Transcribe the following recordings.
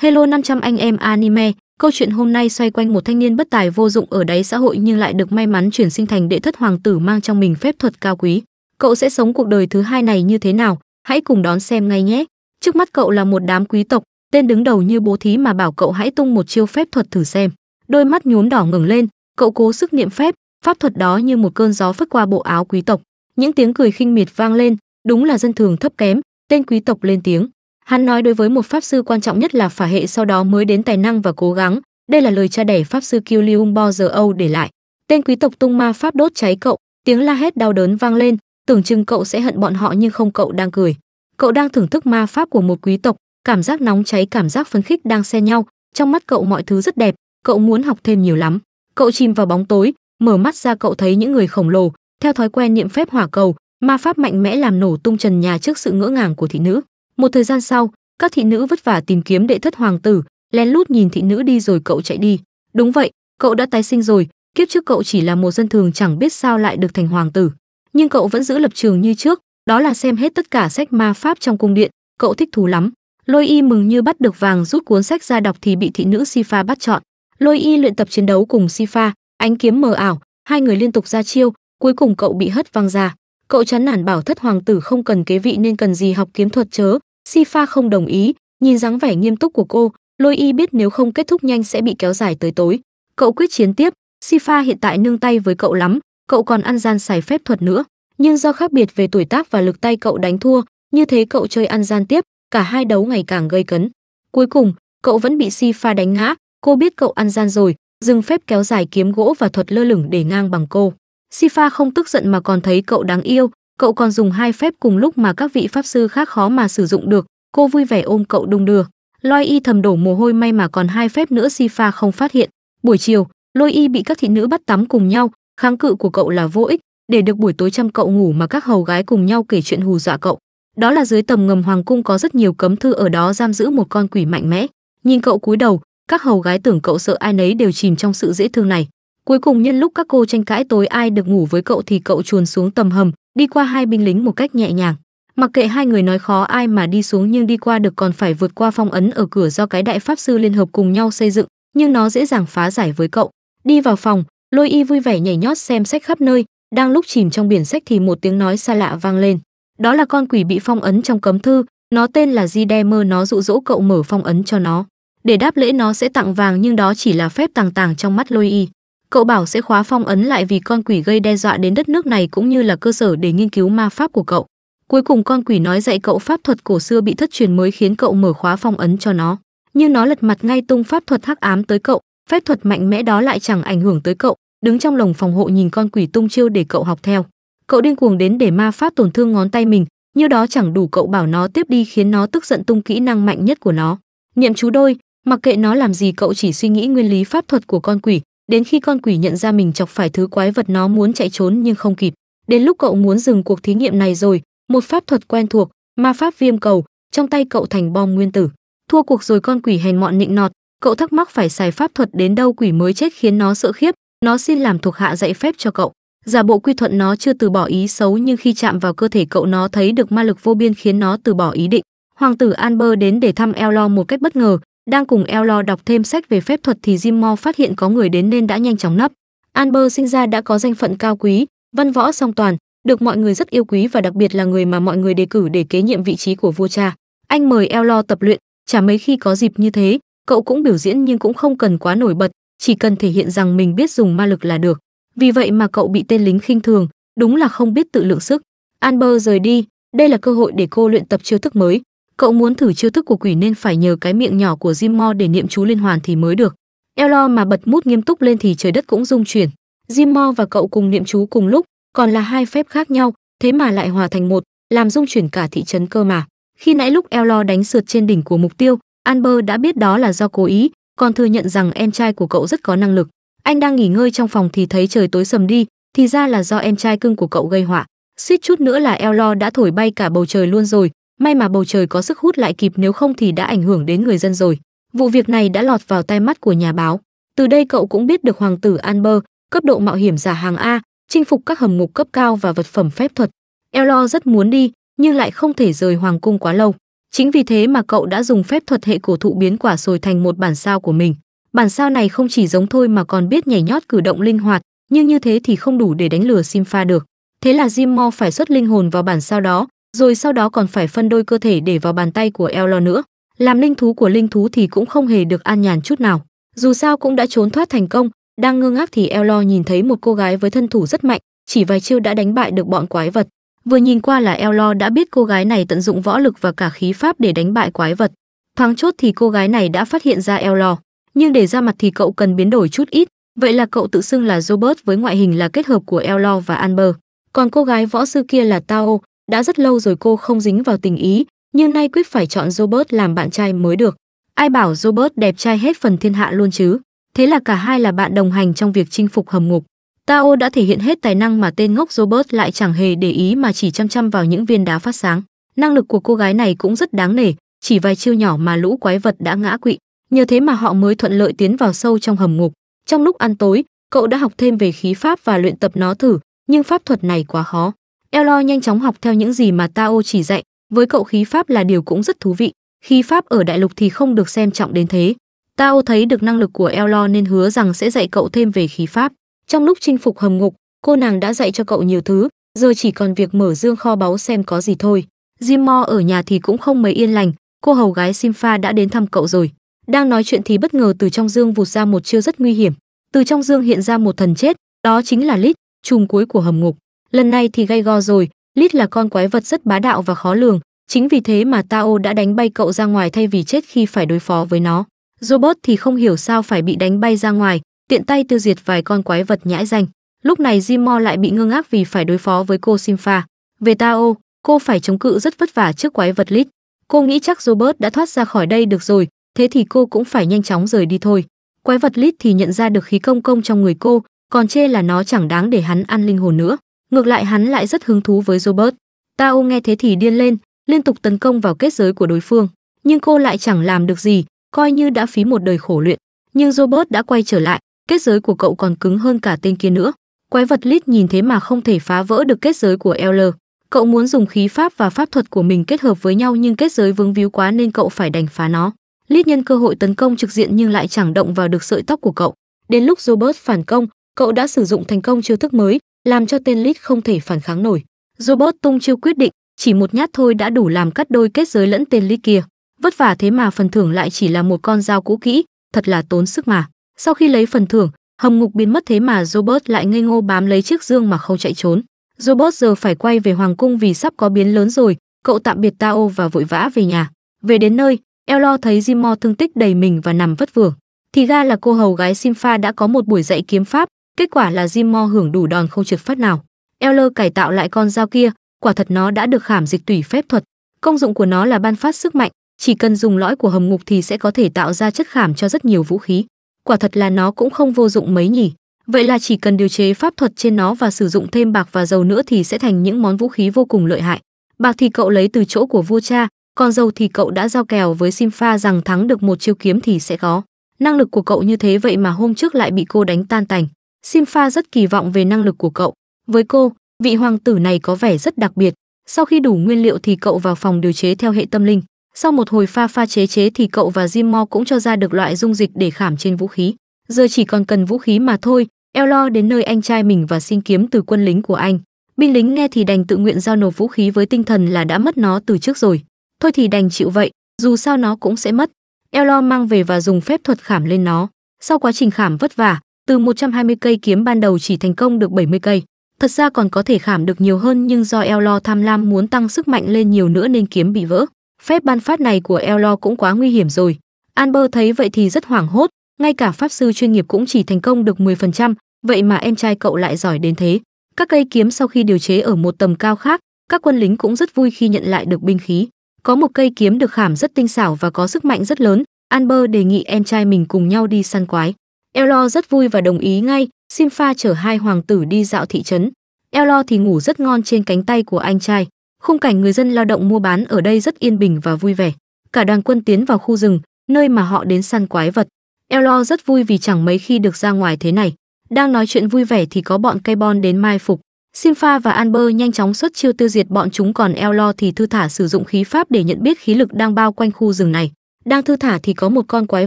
Hello 500 anh em anime, câu chuyện hôm nay xoay quanh một thanh niên bất tài vô dụng ở đáy xã hội nhưng lại được may mắn chuyển sinh thành đệ thất hoàng tử mang trong mình phép thuật cao quý. Cậu sẽ sống cuộc đời thứ hai này như thế nào? Hãy cùng đón xem ngay nhé. Trước mắt cậu là một đám quý tộc, tên đứng đầu như bố thí mà bảo cậu hãy tung một chiêu phép thuật thử xem. Đôi mắt nhún đỏ ngừng lên, cậu cố sức niệm phép, pháp thuật đó như một cơn gió phất qua bộ áo quý tộc. Những tiếng cười khinh miệt vang lên, đúng là dân thường thấp kém, tên quý tộc lên tiếng Hắn nói đối với một pháp sư quan trọng nhất là phả hệ sau đó mới đến tài năng và cố gắng, đây là lời cha đẻ pháp sư Kylium Bo giờ Âu để lại. Tên quý tộc tung ma pháp đốt cháy cậu, tiếng la hét đau đớn vang lên, tưởng chừng cậu sẽ hận bọn họ nhưng không cậu đang cười. Cậu đang thưởng thức ma pháp của một quý tộc, cảm giác nóng cháy cảm giác phấn khích đang xen nhau, trong mắt cậu mọi thứ rất đẹp, cậu muốn học thêm nhiều lắm. Cậu chìm vào bóng tối, mở mắt ra cậu thấy những người khổng lồ, theo thói quen niệm phép hỏa cầu, ma pháp mạnh mẽ làm nổ tung trần nhà trước sự ngỡ ngàng của thị nữ một thời gian sau các thị nữ vất vả tìm kiếm đệ thất hoàng tử lén lút nhìn thị nữ đi rồi cậu chạy đi đúng vậy cậu đã tái sinh rồi kiếp trước cậu chỉ là một dân thường chẳng biết sao lại được thành hoàng tử nhưng cậu vẫn giữ lập trường như trước đó là xem hết tất cả sách ma pháp trong cung điện cậu thích thú lắm lôi y mừng như bắt được vàng rút cuốn sách ra đọc thì bị thị nữ sifa bắt chọn lôi y luyện tập chiến đấu cùng sifa ánh kiếm mờ ảo hai người liên tục ra chiêu cuối cùng cậu bị hất văng ra cậu chán nản bảo thất hoàng tử không cần kế vị nên cần gì học kiếm thuật chớ si pha không đồng ý nhìn dáng vẻ nghiêm túc của cô lôi y biết nếu không kết thúc nhanh sẽ bị kéo dài tới tối cậu quyết chiến tiếp si pha hiện tại nương tay với cậu lắm cậu còn ăn gian xài phép thuật nữa nhưng do khác biệt về tuổi tác và lực tay cậu đánh thua như thế cậu chơi ăn gian tiếp cả hai đấu ngày càng gây cấn cuối cùng cậu vẫn bị si pha đánh ngã cô biết cậu ăn gian rồi dừng phép kéo dài kiếm gỗ và thuật lơ lửng để ngang bằng cô si pha không tức giận mà còn thấy cậu đáng yêu Cậu còn dùng hai phép cùng lúc mà các vị pháp sư khác khó mà sử dụng được, cô vui vẻ ôm cậu đung đưa. Loi y thầm đổ mồ hôi may mà còn hai phép nữa si pha không phát hiện. Buổi chiều, Lôi y bị các thị nữ bắt tắm cùng nhau, kháng cự của cậu là vô ích, để được buổi tối chăm cậu ngủ mà các hầu gái cùng nhau kể chuyện hù dọa cậu. Đó là dưới tầm ngầm hoàng cung có rất nhiều cấm thư ở đó giam giữ một con quỷ mạnh mẽ. Nhìn cậu cúi đầu, các hầu gái tưởng cậu sợ ai nấy đều chìm trong sự dễ thương này. Cuối cùng nhân lúc các cô tranh cãi tối ai được ngủ với cậu thì cậu chuồn xuống tầm hầm, đi qua hai binh lính một cách nhẹ nhàng mặc kệ hai người nói khó ai mà đi xuống nhưng đi qua được còn phải vượt qua phong ấn ở cửa do cái đại pháp sư liên hợp cùng nhau xây dựng nhưng nó dễ dàng phá giải với cậu đi vào phòng lôi y vui vẻ nhảy nhót xem sách khắp nơi đang lúc chìm trong biển sách thì một tiếng nói xa lạ vang lên đó là con quỷ bị phong ấn trong cấm thư nó tên là di đe nó dụ dỗ cậu mở phong ấn cho nó để đáp lễ nó sẽ tặng vàng nhưng đó chỉ là phép tàng tàng trong mắt lôi y Cậu bảo sẽ khóa phong ấn lại vì con quỷ gây đe dọa đến đất nước này cũng như là cơ sở để nghiên cứu ma pháp của cậu. Cuối cùng con quỷ nói dạy cậu pháp thuật cổ xưa bị thất truyền mới khiến cậu mở khóa phong ấn cho nó. Nhưng nó lật mặt ngay tung pháp thuật hắc ám tới cậu, phép thuật mạnh mẽ đó lại chẳng ảnh hưởng tới cậu, đứng trong lồng phòng hộ nhìn con quỷ tung chiêu để cậu học theo. Cậu điên cuồng đến để ma pháp tổn thương ngón tay mình, như đó chẳng đủ cậu bảo nó tiếp đi khiến nó tức giận tung kỹ năng mạnh nhất của nó. Niệm chú đôi, mặc kệ nó làm gì cậu chỉ suy nghĩ nguyên lý pháp thuật của con quỷ, Đến khi con quỷ nhận ra mình chọc phải thứ quái vật nó muốn chạy trốn nhưng không kịp. Đến lúc cậu muốn dừng cuộc thí nghiệm này rồi, một pháp thuật quen thuộc, ma pháp viêm cầu, trong tay cậu thành bom nguyên tử. Thua cuộc rồi con quỷ hèn mọn nịnh nọt, cậu thắc mắc phải xài pháp thuật đến đâu quỷ mới chết khiến nó sợ khiếp, nó xin làm thuộc hạ dạy phép cho cậu. Giả bộ quy thuận nó chưa từ bỏ ý xấu nhưng khi chạm vào cơ thể cậu nó thấy được ma lực vô biên khiến nó từ bỏ ý định. Hoàng tử Amber đến để thăm elor một cách bất ngờ, đang cùng Elo đọc thêm sách về phép thuật thì Jimmo phát hiện có người đến nên đã nhanh chóng nấp. Amber sinh ra đã có danh phận cao quý, văn võ song toàn, được mọi người rất yêu quý và đặc biệt là người mà mọi người đề cử để kế nhiệm vị trí của vua cha. Anh mời Elo tập luyện, chả mấy khi có dịp như thế, cậu cũng biểu diễn nhưng cũng không cần quá nổi bật, chỉ cần thể hiện rằng mình biết dùng ma lực là được. Vì vậy mà cậu bị tên lính khinh thường, đúng là không biết tự lượng sức. Amber rời đi, đây là cơ hội để cô luyện tập chiêu thức mới. Cậu muốn thử chiêu thức của quỷ nên phải nhờ cái miệng nhỏ của Jimmo để niệm chú liên hoàn thì mới được. Eo lo mà bật mút nghiêm túc lên thì trời đất cũng rung chuyển. Jimmo và cậu cùng niệm chú cùng lúc, còn là hai phép khác nhau, thế mà lại hòa thành một, làm rung chuyển cả thị trấn cơ mà. Khi nãy lúc Eo lo đánh sượt trên đỉnh của mục tiêu, Amber đã biết đó là do cố ý, còn thừa nhận rằng em trai của cậu rất có năng lực. Anh đang nghỉ ngơi trong phòng thì thấy trời tối sầm đi, thì ra là do em trai cưng của cậu gây họa. Suýt chút nữa là Eo lo đã thổi bay cả bầu trời luôn rồi, May mà bầu trời có sức hút lại kịp nếu không thì đã ảnh hưởng đến người dân rồi. Vụ việc này đã lọt vào tai mắt của nhà báo. Từ đây cậu cũng biết được hoàng tử Amber, cấp độ mạo hiểm giả hàng A, chinh phục các hầm ngục cấp cao và vật phẩm phép thuật. Elo rất muốn đi, nhưng lại không thể rời hoàng cung quá lâu. Chính vì thế mà cậu đã dùng phép thuật hệ cổ thụ biến quả sồi thành một bản sao của mình. Bản sao này không chỉ giống thôi mà còn biết nhảy nhót cử động linh hoạt, nhưng như thế thì không đủ để đánh lừa Simfa được. Thế là Jim phải xuất linh hồn vào bản sao đó, rồi sau đó còn phải phân đôi cơ thể để vào bàn tay của Elon nữa. Làm linh thú của linh thú thì cũng không hề được an nhàn chút nào. Dù sao cũng đã trốn thoát thành công, đang ngơ ngác thì Elon nhìn thấy một cô gái với thân thủ rất mạnh, chỉ vài chiêu đã đánh bại được bọn quái vật. Vừa nhìn qua là Elon đã biết cô gái này tận dụng võ lực và cả khí pháp để đánh bại quái vật. Thoáng chốt thì cô gái này đã phát hiện ra Elon, nhưng để ra mặt thì cậu cần biến đổi chút ít, vậy là cậu tự xưng là Robert với ngoại hình là kết hợp của Elon và Amber còn cô gái võ sư kia là Tao, đã rất lâu rồi cô không dính vào tình ý, nhưng nay quyết phải chọn Robert làm bạn trai mới được. Ai bảo Robert đẹp trai hết phần thiên hạ luôn chứ? Thế là cả hai là bạn đồng hành trong việc chinh phục hầm ngục. Tao đã thể hiện hết tài năng mà tên ngốc Robert lại chẳng hề để ý mà chỉ chăm chăm vào những viên đá phát sáng. Năng lực của cô gái này cũng rất đáng nể, chỉ vài chiêu nhỏ mà lũ quái vật đã ngã quỵ, nhờ thế mà họ mới thuận lợi tiến vào sâu trong hầm ngục. Trong lúc ăn tối, cậu đã học thêm về khí pháp và luyện tập nó thử, nhưng pháp thuật này quá khó. Elo nhanh chóng học theo những gì mà Tao chỉ dạy, với cậu khí pháp là điều cũng rất thú vị, khí pháp ở đại lục thì không được xem trọng đến thế. Tao thấy được năng lực của Elo nên hứa rằng sẽ dạy cậu thêm về khí pháp. Trong lúc chinh phục hầm ngục, cô nàng đã dạy cho cậu nhiều thứ, giờ chỉ còn việc mở dương kho báu xem có gì thôi. Jimmo ở nhà thì cũng không mấy yên lành, cô hầu gái Simpha đã đến thăm cậu rồi. Đang nói chuyện thì bất ngờ từ trong dương vụt ra một chiêu rất nguy hiểm. Từ trong dương hiện ra một thần chết, đó chính là Lít, chùm cuối của hầm ngục lần này thì gay go rồi lít là con quái vật rất bá đạo và khó lường chính vì thế mà tao đã đánh bay cậu ra ngoài thay vì chết khi phải đối phó với nó robot thì không hiểu sao phải bị đánh bay ra ngoài tiện tay tiêu diệt vài con quái vật nhãi danh lúc này jimo lại bị ngưng ngác vì phải đối phó với cô simfa về tao cô phải chống cự rất vất vả trước quái vật lít cô nghĩ chắc robot đã thoát ra khỏi đây được rồi thế thì cô cũng phải nhanh chóng rời đi thôi quái vật lít thì nhận ra được khí công công trong người cô còn chê là nó chẳng đáng để hắn ăn linh hồn nữa Ngược lại hắn lại rất hứng thú với Robert. Tao nghe thế thì điên lên, liên tục tấn công vào kết giới của đối phương, nhưng cô lại chẳng làm được gì, coi như đã phí một đời khổ luyện. Nhưng Robert đã quay trở lại, kết giới của cậu còn cứng hơn cả tên kia nữa. Quái vật lít nhìn thế mà không thể phá vỡ được kết giới của Eller. Cậu muốn dùng khí pháp và pháp thuật của mình kết hợp với nhau nhưng kết giới vướng víu quá nên cậu phải đành phá nó. Lít nhân cơ hội tấn công trực diện nhưng lại chẳng động vào được sợi tóc của cậu. Đến lúc Robert phản công, cậu đã sử dụng thành công chiêu thức mới, làm cho tên Lít không thể phản kháng nổi. Robot tung chiêu quyết định, chỉ một nhát thôi đã đủ làm cắt đôi kết giới lẫn tên Lít kia. Vất vả thế mà phần thưởng lại chỉ là một con dao cũ kỹ, thật là tốn sức mà. Sau khi lấy phần thưởng, hầm ngục biến mất thế mà Robot lại ngây ngô bám lấy chiếc dương mà không chạy trốn. Robot giờ phải quay về hoàng cung vì sắp có biến lớn rồi, cậu tạm biệt Tao và vội vã về nhà. Về đến nơi, Elo thấy Jimo thương tích đầy mình và nằm vất vưởng. Thì ra là cô hầu gái Simfa đã có một buổi dạy kiếm pháp, Kết quả là Jimmo hưởng đủ đòn không trượt phát nào. Eller cải tạo lại con dao kia, quả thật nó đã được khảm dịch tủy phép thuật. Công dụng của nó là ban phát sức mạnh, chỉ cần dùng lõi của hầm ngục thì sẽ có thể tạo ra chất khảm cho rất nhiều vũ khí. Quả thật là nó cũng không vô dụng mấy nhỉ. Vậy là chỉ cần điều chế pháp thuật trên nó và sử dụng thêm bạc và dầu nữa thì sẽ thành những món vũ khí vô cùng lợi hại. Bạc thì cậu lấy từ chỗ của vua cha, còn dầu thì cậu đã giao kèo với Simpha rằng thắng được một chiêu kiếm thì sẽ có. Năng lực của cậu như thế vậy mà hôm trước lại bị cô đánh tan tành. Simfa rất kỳ vọng về năng lực của cậu. Với cô, vị hoàng tử này có vẻ rất đặc biệt. Sau khi đủ nguyên liệu thì cậu vào phòng điều chế theo hệ tâm linh. Sau một hồi pha pha chế chế thì cậu và Jimmo cũng cho ra được loại dung dịch để khảm trên vũ khí. Giờ chỉ còn cần vũ khí mà thôi. Elo đến nơi anh trai mình và xin kiếm từ quân lính của anh. Binh lính nghe thì đành tự nguyện giao nộp vũ khí với tinh thần là đã mất nó từ trước rồi. Thôi thì đành chịu vậy, dù sao nó cũng sẽ mất. Elo mang về và dùng phép thuật khảm lên nó. Sau quá trình khảm vất vả, từ 120 cây kiếm ban đầu chỉ thành công được 70 cây. Thật ra còn có thể khảm được nhiều hơn nhưng do Elo tham lam muốn tăng sức mạnh lên nhiều nữa nên kiếm bị vỡ. Phép ban phát này của Elo cũng quá nguy hiểm rồi. Amber thấy vậy thì rất hoảng hốt, ngay cả pháp sư chuyên nghiệp cũng chỉ thành công được 10%, vậy mà em trai cậu lại giỏi đến thế. Các cây kiếm sau khi điều chế ở một tầm cao khác, các quân lính cũng rất vui khi nhận lại được binh khí. Có một cây kiếm được khảm rất tinh xảo và có sức mạnh rất lớn, Amber đề nghị em trai mình cùng nhau đi săn quái. Elo rất vui và đồng ý ngay, xin chở hai hoàng tử đi dạo thị trấn. Elo thì ngủ rất ngon trên cánh tay của anh trai. Khung cảnh người dân lao động mua bán ở đây rất yên bình và vui vẻ. Cả đoàn quân tiến vào khu rừng, nơi mà họ đến săn quái vật. Elo rất vui vì chẳng mấy khi được ra ngoài thế này. Đang nói chuyện vui vẻ thì có bọn cây bon đến mai phục. Sinfa và Amber nhanh chóng xuất chiêu tiêu diệt bọn chúng còn Elo thì thư thả sử dụng khí pháp để nhận biết khí lực đang bao quanh khu rừng này đang thư thả thì có một con quái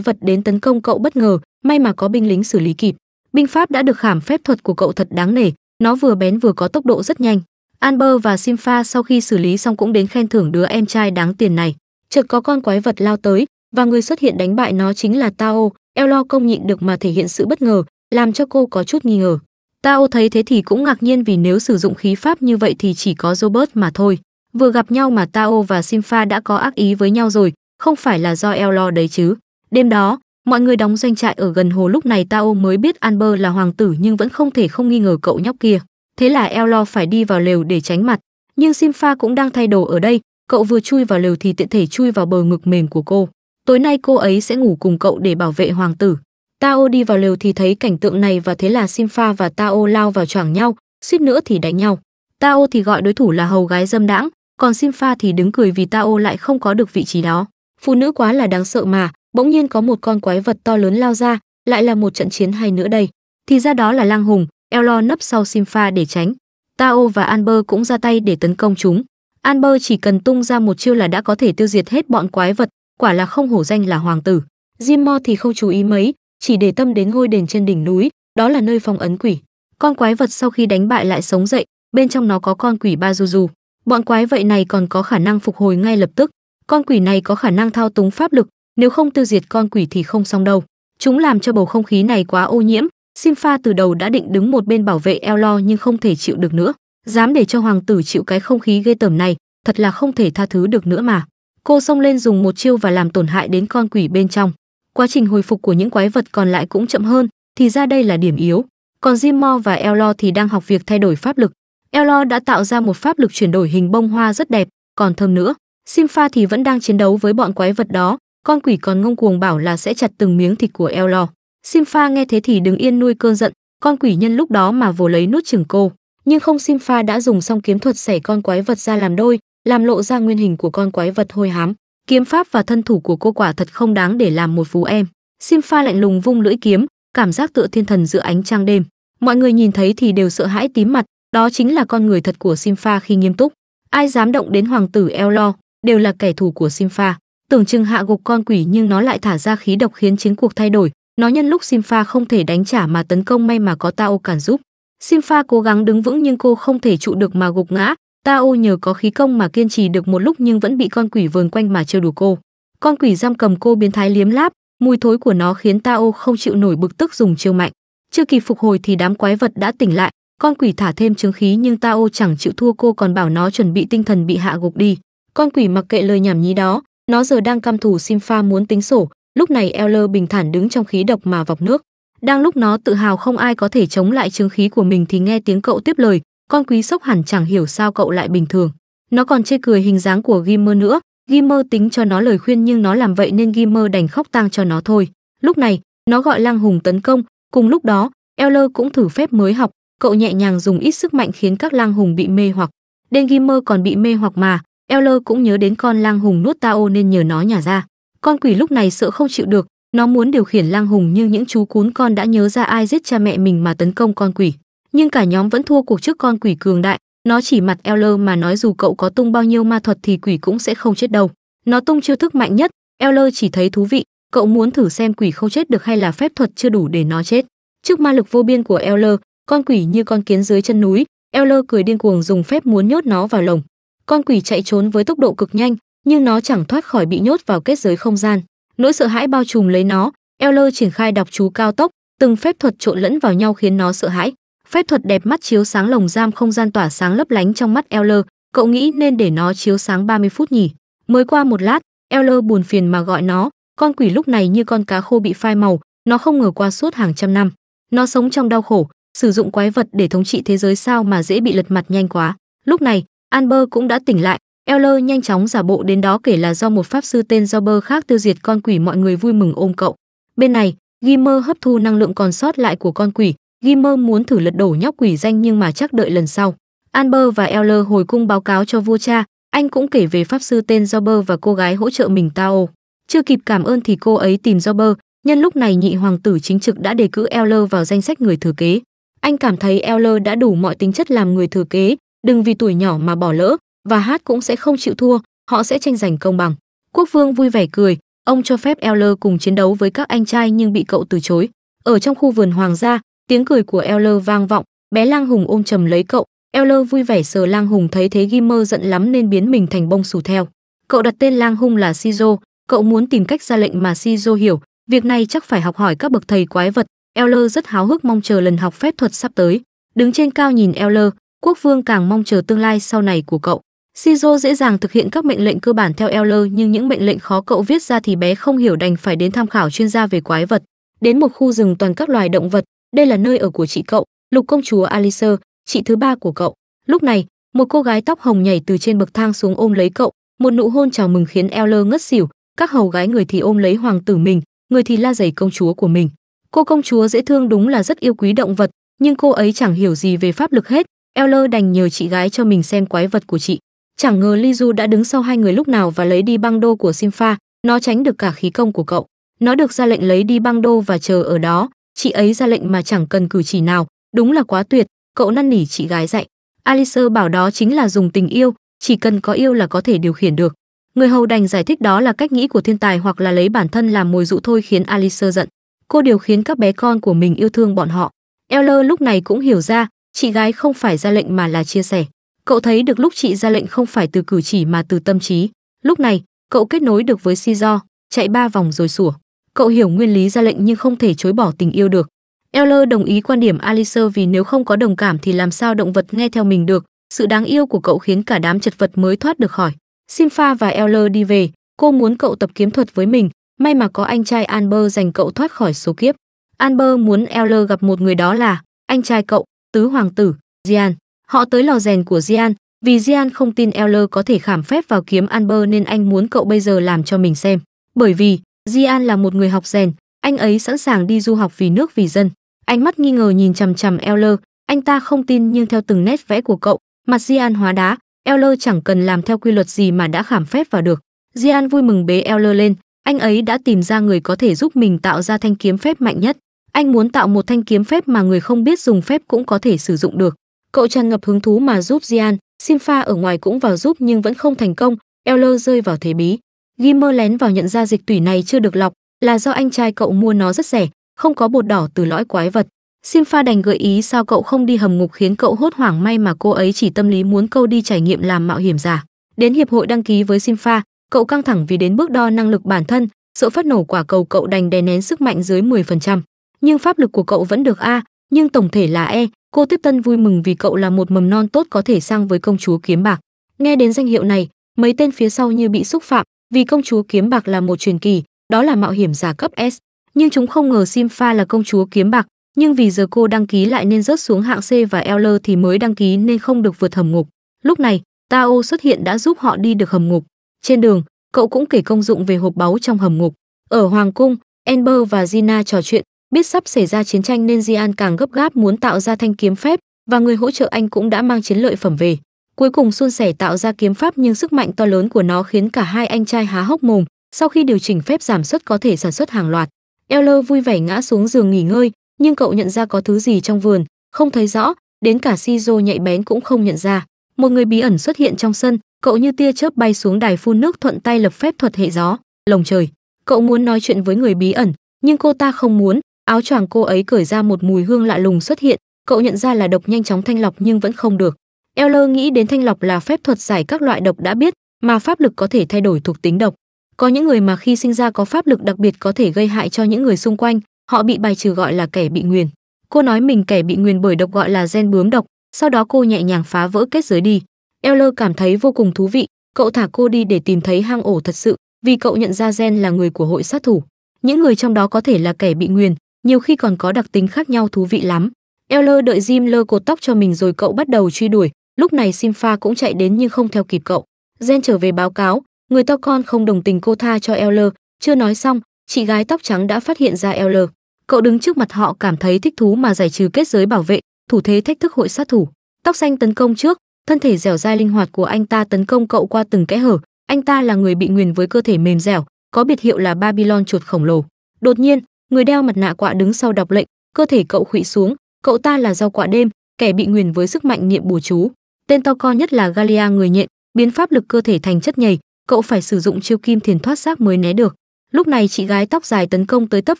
vật đến tấn công cậu bất ngờ may mà có binh lính xử lý kịp binh pháp đã được khảm phép thuật của cậu thật đáng nể nó vừa bén vừa có tốc độ rất nhanh Amber và Simfa sau khi xử lý xong cũng đến khen thưởng đứa em trai đáng tiền này. Chợt có con quái vật lao tới và người xuất hiện đánh bại nó chính là Tao. Elo không nhịn được mà thể hiện sự bất ngờ, làm cho cô có chút nghi ngờ. Tao thấy thế thì cũng ngạc nhiên vì nếu sử dụng khí pháp như vậy thì chỉ có Robert mà thôi. Vừa gặp nhau mà Tao và Simfa đã có ác ý với nhau rồi, không phải là do eo lo đấy chứ. Đêm đó, mọi người đóng doanh trại ở gần hồ lúc này Tao mới biết Amber là hoàng tử nhưng vẫn không thể không nghi ngờ cậu nhóc kia. Thế là eo lo phải đi vào lều để tránh mặt, nhưng Simpha cũng đang thay đồ ở đây, cậu vừa chui vào lều thì tiện thể chui vào bờ ngực mềm của cô. Tối nay cô ấy sẽ ngủ cùng cậu để bảo vệ hoàng tử. Tao đi vào lều thì thấy cảnh tượng này và thế là Simpha và Tao lao vào choảng nhau, suýt nữa thì đánh nhau. Tao thì gọi đối thủ là hầu gái dâm đãng, còn Simpha thì đứng cười vì Tao lại không có được vị trí đó phụ nữ quá là đáng sợ mà bỗng nhiên có một con quái vật to lớn lao ra lại là một trận chiến hay nữa đây thì ra đó là lang hùng elo nấp sau simfa để tránh tao và amber cũng ra tay để tấn công chúng amber chỉ cần tung ra một chiêu là đã có thể tiêu diệt hết bọn quái vật quả là không hổ danh là hoàng tử jimmo thì không chú ý mấy chỉ để tâm đến ngôi đền trên đỉnh núi đó là nơi phong ấn quỷ con quái vật sau khi đánh bại lại sống dậy bên trong nó có con quỷ ba du bọn quái vậy này còn có khả năng phục hồi ngay lập tức con quỷ này có khả năng thao túng pháp lực nếu không tiêu diệt con quỷ thì không xong đâu chúng làm cho bầu không khí này quá ô nhiễm sim từ đầu đã định đứng một bên bảo vệ eo lo nhưng không thể chịu được nữa dám để cho hoàng tử chịu cái không khí ghê tởm này thật là không thể tha thứ được nữa mà cô xông lên dùng một chiêu và làm tổn hại đến con quỷ bên trong quá trình hồi phục của những quái vật còn lại cũng chậm hơn thì ra đây là điểm yếu còn Jimmo và Elo thì đang học việc thay đổi pháp lực Elo đã tạo ra một pháp lực chuyển đổi hình bông hoa rất đẹp còn thơm nữa Simfa thì vẫn đang chiến đấu với bọn quái vật đó, con quỷ còn ngông cuồng bảo là sẽ chặt từng miếng thịt của Elo. Simfa nghe thế thì đứng yên nuôi cơn giận, con quỷ nhân lúc đó mà vồ lấy nút chừng cô, nhưng không Simfa đã dùng xong kiếm thuật xẻ con quái vật ra làm đôi, làm lộ ra nguyên hình của con quái vật hôi hám. Kiếm pháp và thân thủ của cô quả thật không đáng để làm một phú em. Simfa lạnh lùng vung lưỡi kiếm, cảm giác tựa thiên thần giữa ánh trăng đêm. Mọi người nhìn thấy thì đều sợ hãi tím mặt, đó chính là con người thật của Simfa khi nghiêm túc. Ai dám động đến hoàng tử Elo, đều là kẻ thù của Simfa. Tưởng chừng hạ gục con quỷ nhưng nó lại thả ra khí độc khiến chiến cuộc thay đổi, nó nhân lúc Simfa không thể đánh trả mà tấn công may mà có Tao cản giúp. Simfa cố gắng đứng vững nhưng cô không thể trụ được mà gục ngã, Tao nhờ có khí công mà kiên trì được một lúc nhưng vẫn bị con quỷ vờn quanh mà trêu đùa cô. Con quỷ giam cầm cô biến thái liếm láp, mùi thối của nó khiến Tao không chịu nổi bực tức dùng chiêu mạnh. Chưa kịp phục hồi thì đám quái vật đã tỉnh lại, con quỷ thả thêm chứng khí nhưng Tao chẳng chịu thua cô còn bảo nó chuẩn bị tinh thần bị hạ gục đi. Con quỷ mặc kệ lời nhảm nhí đó, nó giờ đang căm thù sim pha muốn tính sổ, lúc này Eller bình thản đứng trong khí độc mà vọc nước. Đang lúc nó tự hào không ai có thể chống lại chứng khí của mình thì nghe tiếng cậu tiếp lời, con quý sốc hẳn chẳng hiểu sao cậu lại bình thường. Nó còn chê cười hình dáng của Gimmer nữa, Gimmer tính cho nó lời khuyên nhưng nó làm vậy nên Gimmer đành khóc tang cho nó thôi. Lúc này, nó gọi Lang Hùng tấn công, cùng lúc đó, Eller cũng thử phép mới học, cậu nhẹ nhàng dùng ít sức mạnh khiến các Lang Hùng bị mê hoặc. Đen Gimmer còn bị mê hoặc mà, Elo cũng nhớ đến con lang hùng nuốt Tao nên nhờ nó nhả ra. Con quỷ lúc này sợ không chịu được, nó muốn điều khiển lang hùng như những chú cún con đã nhớ ra ai giết cha mẹ mình mà tấn công con quỷ. Nhưng cả nhóm vẫn thua cuộc trước con quỷ cường đại, nó chỉ mặt Elo mà nói dù cậu có tung bao nhiêu ma thuật thì quỷ cũng sẽ không chết đâu. Nó tung chiêu thức mạnh nhất, Elo chỉ thấy thú vị, cậu muốn thử xem quỷ không chết được hay là phép thuật chưa đủ để nó chết. Trước ma lực vô biên của Elo, con quỷ như con kiến dưới chân núi, Elo cười điên cuồng dùng phép muốn nhốt nó vào lồng con quỷ chạy trốn với tốc độ cực nhanh nhưng nó chẳng thoát khỏi bị nhốt vào kết giới không gian nỗi sợ hãi bao trùm lấy nó Euler triển khai đọc chú cao tốc từng phép thuật trộn lẫn vào nhau khiến nó sợ hãi phép thuật đẹp mắt chiếu sáng lồng giam không gian tỏa sáng lấp lánh trong mắt Euler cậu nghĩ nên để nó chiếu sáng 30 phút nhỉ mới qua một lát Euler buồn phiền mà gọi nó con quỷ lúc này như con cá khô bị phai màu nó không ngờ qua suốt hàng trăm năm nó sống trong đau khổ sử dụng quái vật để thống trị thế giới sao mà dễ bị lật mặt nhanh quá lúc này Amber cũng đã tỉnh lại, Eller nhanh chóng giả bộ đến đó kể là do một pháp sư tên Jobber khác tiêu diệt con quỷ mọi người vui mừng ôm cậu. Bên này, Gimmer hấp thu năng lượng còn sót lại của con quỷ, Gimmer muốn thử lật đổ nhóc quỷ danh nhưng mà chắc đợi lần sau. Amber và Eller hồi cung báo cáo cho vua cha, anh cũng kể về pháp sư tên Jobber và cô gái hỗ trợ mình Tao. Chưa kịp cảm ơn thì cô ấy tìm Jobber, nhân lúc này nhị hoàng tử chính trực đã đề cử Eller vào danh sách người thừa kế. Anh cảm thấy Eller đã đủ mọi tính chất làm người thừa kế, đừng vì tuổi nhỏ mà bỏ lỡ, và Hát cũng sẽ không chịu thua, họ sẽ tranh giành công bằng. Quốc vương vui vẻ cười, ông cho phép Eller cùng chiến đấu với các anh trai nhưng bị cậu từ chối. Ở trong khu vườn hoàng gia, tiếng cười của Eller vang vọng, bé Lang Hùng ôm chầm lấy cậu. Eller vui vẻ sờ Lang Hùng thấy thế Gimmer giận lắm nên biến mình thành bông xù theo. Cậu đặt tên Lang Hùng là Sizo, cậu muốn tìm cách ra lệnh mà Sizo hiểu, việc này chắc phải học hỏi các bậc thầy quái vật. Eller rất háo hức mong chờ lần học phép thuật sắp tới. Đứng trên cao nhìn Eller, quốc vương càng mong chờ tương lai sau này của cậu. Shizuo dễ dàng thực hiện các mệnh lệnh cơ bản theo Euler nhưng những mệnh lệnh khó cậu viết ra thì bé không hiểu đành phải đến tham khảo chuyên gia về quái vật. Đến một khu rừng toàn các loài động vật, đây là nơi ở của chị cậu, lục công chúa Alice, chị thứ ba của cậu. Lúc này, một cô gái tóc hồng nhảy từ trên bậc thang xuống ôm lấy cậu, một nụ hôn chào mừng khiến Euler ngất xỉu, các hầu gái người thì ôm lấy hoàng tử mình, người thì la giày công chúa của mình. Cô công chúa dễ thương đúng là rất yêu quý động vật, nhưng cô ấy chẳng hiểu gì về pháp lực hết, Eller đành nhờ chị gái cho mình xem quái vật của chị. Chẳng ngờ Lizu đã đứng sau hai người lúc nào và lấy đi băng đô của Simfa, nó tránh được cả khí công của cậu. Nó được ra lệnh lấy đi băng đô và chờ ở đó, chị ấy ra lệnh mà chẳng cần cử chỉ nào, đúng là quá tuyệt, cậu năn nỉ chị gái dạy. Alice bảo đó chính là dùng tình yêu, chỉ cần có yêu là có thể điều khiển được. Người hầu đành giải thích đó là cách nghĩ của thiên tài hoặc là lấy bản thân làm mồi dụ thôi khiến Alice giận. Cô điều khiến các bé con của mình yêu thương bọn họ. Eller lúc này cũng hiểu ra, chị gái không phải ra lệnh mà là chia sẻ. Cậu thấy được lúc chị ra lệnh không phải từ cử chỉ mà từ tâm trí. Lúc này, cậu kết nối được với si do, chạy ba vòng rồi sủa. Cậu hiểu nguyên lý ra lệnh nhưng không thể chối bỏ tình yêu được. Eller đồng ý quan điểm Alice vì nếu không có đồng cảm thì làm sao động vật nghe theo mình được. Sự đáng yêu của cậu khiến cả đám chật vật mới thoát được khỏi. Simfa và Eller đi về, cô muốn cậu tập kiếm thuật với mình, may mà có anh trai Amber dành cậu thoát khỏi số kiếp. Amber muốn Eller gặp một người đó là anh trai cậu tứ hoàng tử, Jian. Họ tới lò rèn của Jian, vì Jian không tin Eller có thể khảm phép vào kiếm Amber nên anh muốn cậu bây giờ làm cho mình xem. Bởi vì, Jian là một người học rèn, anh ấy sẵn sàng đi du học vì nước vì dân. Ánh mắt nghi ngờ nhìn chằm chằm Eller, anh ta không tin nhưng theo từng nét vẽ của cậu, mặt Jian hóa đá, Eller chẳng cần làm theo quy luật gì mà đã khảm phép vào được. Jian vui mừng bế Eller lên, anh ấy đã tìm ra người có thể giúp mình tạo ra thanh kiếm phép mạnh nhất. Anh muốn tạo một thanh kiếm phép mà người không biết dùng phép cũng có thể sử dụng được. Cậu tràn ngập hứng thú mà giúp Gian, Sinfa ở ngoài cũng vào giúp nhưng vẫn không thành công, Eller rơi vào thế bí. Gimmer lén vào nhận ra dịch tủy này chưa được lọc, là do anh trai cậu mua nó rất rẻ, không có bột đỏ từ lõi quái vật. Simfa đành gợi ý sao cậu không đi hầm ngục khiến cậu hốt hoảng may mà cô ấy chỉ tâm lý muốn câu đi trải nghiệm làm mạo hiểm giả. Đến hiệp hội đăng ký với Simfa, cậu căng thẳng vì đến bước đo năng lực bản thân, sợ phát nổ quả cầu cậu đành đè nén sức mạnh dưới 10% nhưng pháp lực của cậu vẫn được A, nhưng tổng thể là E. Cô tiếp Tân vui mừng vì cậu là một mầm non tốt có thể sang với công chúa kiếm bạc. Nghe đến danh hiệu này, mấy tên phía sau như bị xúc phạm, vì công chúa kiếm bạc là một truyền kỳ, đó là mạo hiểm giả cấp S. Nhưng chúng không ngờ Simpha là công chúa kiếm bạc, nhưng vì giờ cô đăng ký lại nên rớt xuống hạng C và L thì mới đăng ký nên không được vượt hầm ngục. Lúc này, Tao xuất hiện đã giúp họ đi được hầm ngục. Trên đường, cậu cũng kể công dụng về hộp báu trong hầm ngục. Ở Hoàng Cung, ember và Gina trò chuyện, Biết sắp xảy ra chiến tranh nên Di càng gấp gáp muốn tạo ra thanh kiếm phép và người hỗ trợ anh cũng đã mang chiến lợi phẩm về. Cuối cùng Xuân Sẻ tạo ra kiếm pháp nhưng sức mạnh to lớn của nó khiến cả hai anh trai há hốc mồm, sau khi điều chỉnh phép giảm suất có thể sản xuất hàng loạt. Eller vui vẻ ngã xuống giường nghỉ ngơi, nhưng cậu nhận ra có thứ gì trong vườn, không thấy rõ, đến cả Shizo nhạy bén cũng không nhận ra. Một người bí ẩn xuất hiện trong sân, cậu như tia chớp bay xuống đài phun nước thuận tay lập phép thuật hệ gió, lồng trời. Cậu muốn nói chuyện với người bí ẩn, nhưng cô ta không muốn, áo choàng cô ấy cởi ra một mùi hương lạ lùng xuất hiện cậu nhận ra là độc nhanh chóng thanh lọc nhưng vẫn không được Euler nghĩ đến thanh lọc là phép thuật giải các loại độc đã biết mà pháp lực có thể thay đổi thuộc tính độc có những người mà khi sinh ra có pháp lực đặc biệt có thể gây hại cho những người xung quanh họ bị bài trừ gọi là kẻ bị nguyền cô nói mình kẻ bị nguyền bởi độc gọi là gen bướm độc sau đó cô nhẹ nhàng phá vỡ kết giới đi Euler cảm thấy vô cùng thú vị cậu thả cô đi để tìm thấy hang ổ thật sự vì cậu nhận ra gen là người của hội sát thủ những người trong đó có thể là kẻ bị nguyền nhiều khi còn có đặc tính khác nhau thú vị lắm. Euler đợi Jim lơ cột tóc cho mình rồi cậu bắt đầu truy đuổi, lúc này Simfa cũng chạy đến nhưng không theo kịp cậu. Gen trở về báo cáo, người to con không đồng tình cô tha cho Euler, chưa nói xong, chị gái tóc trắng đã phát hiện ra Euler. Cậu đứng trước mặt họ cảm thấy thích thú mà giải trừ kết giới bảo vệ, thủ thế thách thức hội sát thủ. Tóc xanh tấn công trước, thân thể dẻo dai linh hoạt của anh ta tấn công cậu qua từng kẽ hở. Anh ta là người bị nguyền với cơ thể mềm dẻo, có biệt hiệu là Babylon chuột khổng lồ. Đột nhiên, người đeo mặt nạ quạ đứng sau đọc lệnh, cơ thể cậu khuỵu xuống, cậu ta là do quạ đêm, kẻ bị nguyền với sức mạnh niệm bùa chú. Tên to con nhất là Galia người nhện, biến pháp lực cơ thể thành chất nhầy, cậu phải sử dụng chiêu kim thiền thoát xác mới né được. Lúc này chị gái tóc dài tấn công tới tấp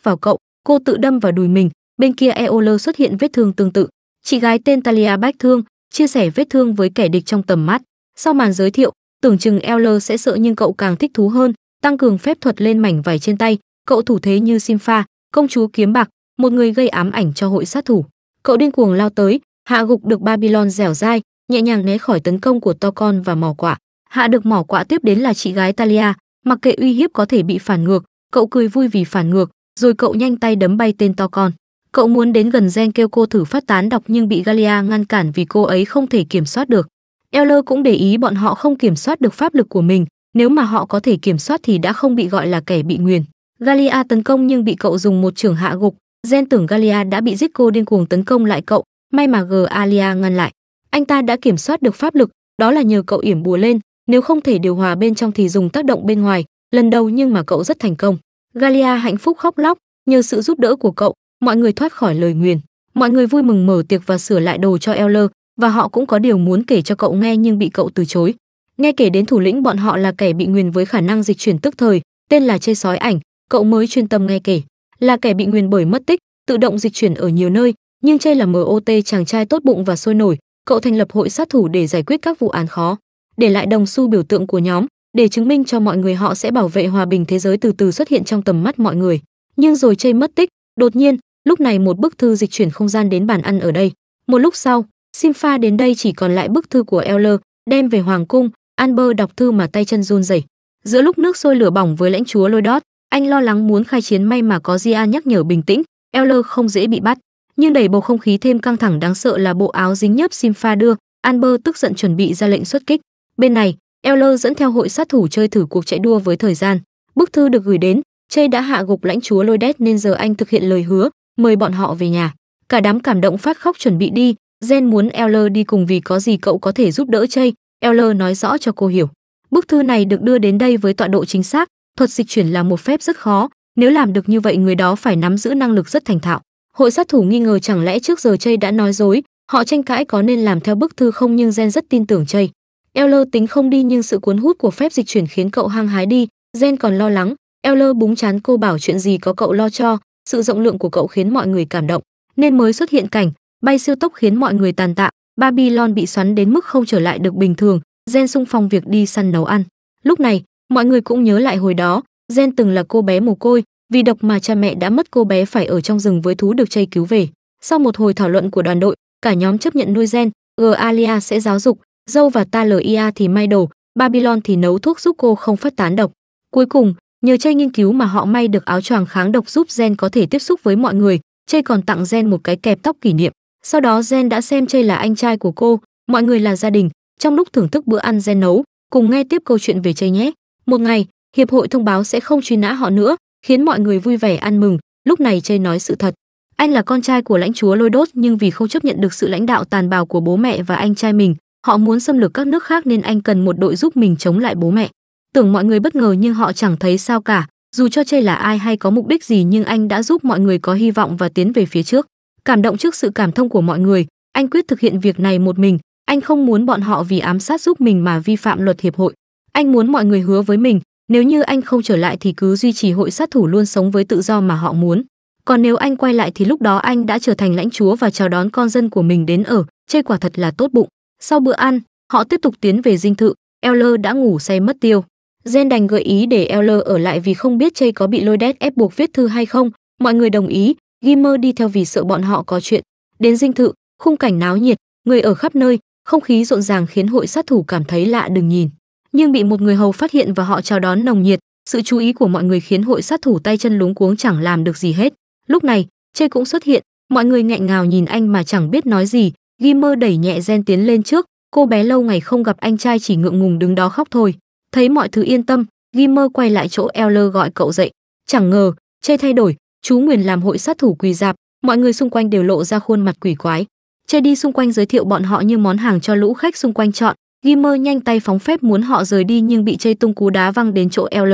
vào cậu, cô tự đâm vào đùi mình, bên kia Eoler xuất hiện vết thương tương tự. Chị gái tên Talia bách thương, chia sẻ vết thương với kẻ địch trong tầm mắt. Sau màn giới thiệu, tưởng chừng Eoler sẽ sợ nhưng cậu càng thích thú hơn, tăng cường phép thuật lên mảnh vải trên tay, cậu thủ thế như Simfa, công chúa kiếm bạc, một người gây ám ảnh cho hội sát thủ. Cậu điên cuồng lao tới, hạ gục được Babylon dẻo dai, nhẹ nhàng né khỏi tấn công của to con và mỏ quạ. Hạ được mỏ quạ tiếp đến là chị gái Talia, mặc kệ uy hiếp có thể bị phản ngược, cậu cười vui vì phản ngược, rồi cậu nhanh tay đấm bay tên to con. Cậu muốn đến gần Gen kêu cô thử phát tán đọc nhưng bị Galia ngăn cản vì cô ấy không thể kiểm soát được. Euler cũng để ý bọn họ không kiểm soát được pháp lực của mình, nếu mà họ có thể kiểm soát thì đã không bị gọi là kẻ bị nguyền. Galia tấn công nhưng bị cậu dùng một trường hạ gục, Gen tưởng Galia đã bị giết cô điên cuồng tấn công lại cậu, may mà Galia ngăn lại. Anh ta đã kiểm soát được pháp lực, đó là nhờ cậu yểm bùa lên, nếu không thể điều hòa bên trong thì dùng tác động bên ngoài, lần đầu nhưng mà cậu rất thành công. Galia hạnh phúc khóc lóc, nhờ sự giúp đỡ của cậu, mọi người thoát khỏi lời nguyền. Mọi người vui mừng mở tiệc và sửa lại đồ cho Eller, và họ cũng có điều muốn kể cho cậu nghe nhưng bị cậu từ chối. Nghe kể đến thủ lĩnh bọn họ là kẻ bị nguyền với khả năng dịch chuyển tức thời, tên là chê sói ảnh, cậu mới chuyên tâm nghe kể, là kẻ bị nguyền bởi mất tích, tự động dịch chuyển ở nhiều nơi, nhưng chay là MOT chàng trai tốt bụng và sôi nổi, cậu thành lập hội sát thủ để giải quyết các vụ án khó, để lại đồng xu biểu tượng của nhóm, để chứng minh cho mọi người họ sẽ bảo vệ hòa bình thế giới từ từ xuất hiện trong tầm mắt mọi người. Nhưng rồi chay mất tích, đột nhiên, lúc này một bức thư dịch chuyển không gian đến bàn ăn ở đây. Một lúc sau, simfa đến đây chỉ còn lại bức thư của Eller, đem về hoàng cung, Amber đọc thư mà tay chân run rẩy. Giữa lúc nước sôi lửa bỏng với lãnh chúa Lôi Đót, anh lo lắng muốn khai chiến may mà có Gia nhắc nhở bình tĩnh, L không dễ bị bắt. Nhưng đẩy bầu không khí thêm căng thẳng đáng sợ là bộ áo dính nhấp Simfa đưa, Amber tức giận chuẩn bị ra lệnh xuất kích. Bên này, L dẫn theo hội sát thủ chơi thử cuộc chạy đua với thời gian. Bức thư được gửi đến, Chey đã hạ gục lãnh chúa Lôi Đét nên giờ anh thực hiện lời hứa, mời bọn họ về nhà. Cả đám cảm động phát khóc chuẩn bị đi, Gen muốn L đi cùng vì có gì cậu có thể giúp đỡ Chey, L nói rõ cho cô hiểu. Bức thư này được đưa đến đây với tọa độ chính xác, thuật dịch chuyển là một phép rất khó nếu làm được như vậy người đó phải nắm giữ năng lực rất thành thạo hội sát thủ nghi ngờ chẳng lẽ trước giờ chây đã nói dối họ tranh cãi có nên làm theo bức thư không nhưng gen rất tin tưởng chây Euler tính không đi nhưng sự cuốn hút của phép dịch chuyển khiến cậu hăng hái đi gen còn lo lắng Euler búng chán cô bảo chuyện gì có cậu lo cho sự rộng lượng của cậu khiến mọi người cảm động nên mới xuất hiện cảnh bay siêu tốc khiến mọi người tàn tạ babylon bị xoắn đến mức không trở lại được bình thường gen xung phong việc đi săn nấu ăn lúc này Mọi người cũng nhớ lại hồi đó, Gen từng là cô bé mồ côi, vì độc mà cha mẹ đã mất cô bé phải ở trong rừng với thú được chây cứu về. Sau một hồi thảo luận của đoàn đội, cả nhóm chấp nhận nuôi Gen, Galia sẽ giáo dục, dâu và ta lia thì may đồ, Babylon thì nấu thuốc giúp cô không phát tán độc. Cuối cùng, nhờ Chây nghiên cứu mà họ may được áo choàng kháng độc giúp Gen có thể tiếp xúc với mọi người, Chây còn tặng Gen một cái kẹp tóc kỷ niệm. Sau đó Gen đã xem Chây là anh trai của cô, mọi người là gia đình. Trong lúc thưởng thức bữa ăn Gen nấu, cùng nghe tiếp câu chuyện về Chây nhé. Một ngày, hiệp hội thông báo sẽ không truy nã họ nữa, khiến mọi người vui vẻ ăn mừng, lúc này chê nói sự thật. Anh là con trai của lãnh chúa Lôi Đốt nhưng vì không chấp nhận được sự lãnh đạo tàn bạo của bố mẹ và anh trai mình, họ muốn xâm lược các nước khác nên anh cần một đội giúp mình chống lại bố mẹ. Tưởng mọi người bất ngờ nhưng họ chẳng thấy sao cả, dù cho chê là ai hay có mục đích gì nhưng anh đã giúp mọi người có hy vọng và tiến về phía trước. Cảm động trước sự cảm thông của mọi người, anh quyết thực hiện việc này một mình, anh không muốn bọn họ vì ám sát giúp mình mà vi phạm luật hiệp hội. Anh muốn mọi người hứa với mình, nếu như anh không trở lại thì cứ duy trì hội sát thủ luôn sống với tự do mà họ muốn. Còn nếu anh quay lại thì lúc đó anh đã trở thành lãnh chúa và chào đón con dân của mình đến ở, Chơi quả thật là tốt bụng. Sau bữa ăn, họ tiếp tục tiến về dinh thự, Eller đã ngủ say mất tiêu. Gen đành gợi ý để Eller ở lại vì không biết chơi có bị lôi đét ép buộc viết thư hay không. Mọi người đồng ý, Gimmer đi theo vì sợ bọn họ có chuyện. Đến dinh thự, khung cảnh náo nhiệt, người ở khắp nơi, không khí rộn ràng khiến hội sát thủ cảm thấy lạ đừng nhìn nhưng bị một người hầu phát hiện và họ chào đón nồng nhiệt sự chú ý của mọi người khiến hội sát thủ tay chân luống cuống chẳng làm được gì hết lúc này chê cũng xuất hiện mọi người nghẹn ngào nhìn anh mà chẳng biết nói gì ghi mơ đẩy nhẹ gen tiến lên trước cô bé lâu ngày không gặp anh trai chỉ ngượng ngùng đứng đó khóc thôi thấy mọi thứ yên tâm ghi mơ quay lại chỗ Eller gọi cậu dậy chẳng ngờ chê thay đổi chú nguyền làm hội sát thủ quỳ dạp mọi người xung quanh đều lộ ra khuôn mặt quỷ quái chê đi xung quanh giới thiệu bọn họ như món hàng cho lũ khách xung quanh chọn Gimmer nhanh tay phóng phép muốn họ rời đi nhưng bị chây tung cú đá văng đến chỗ L.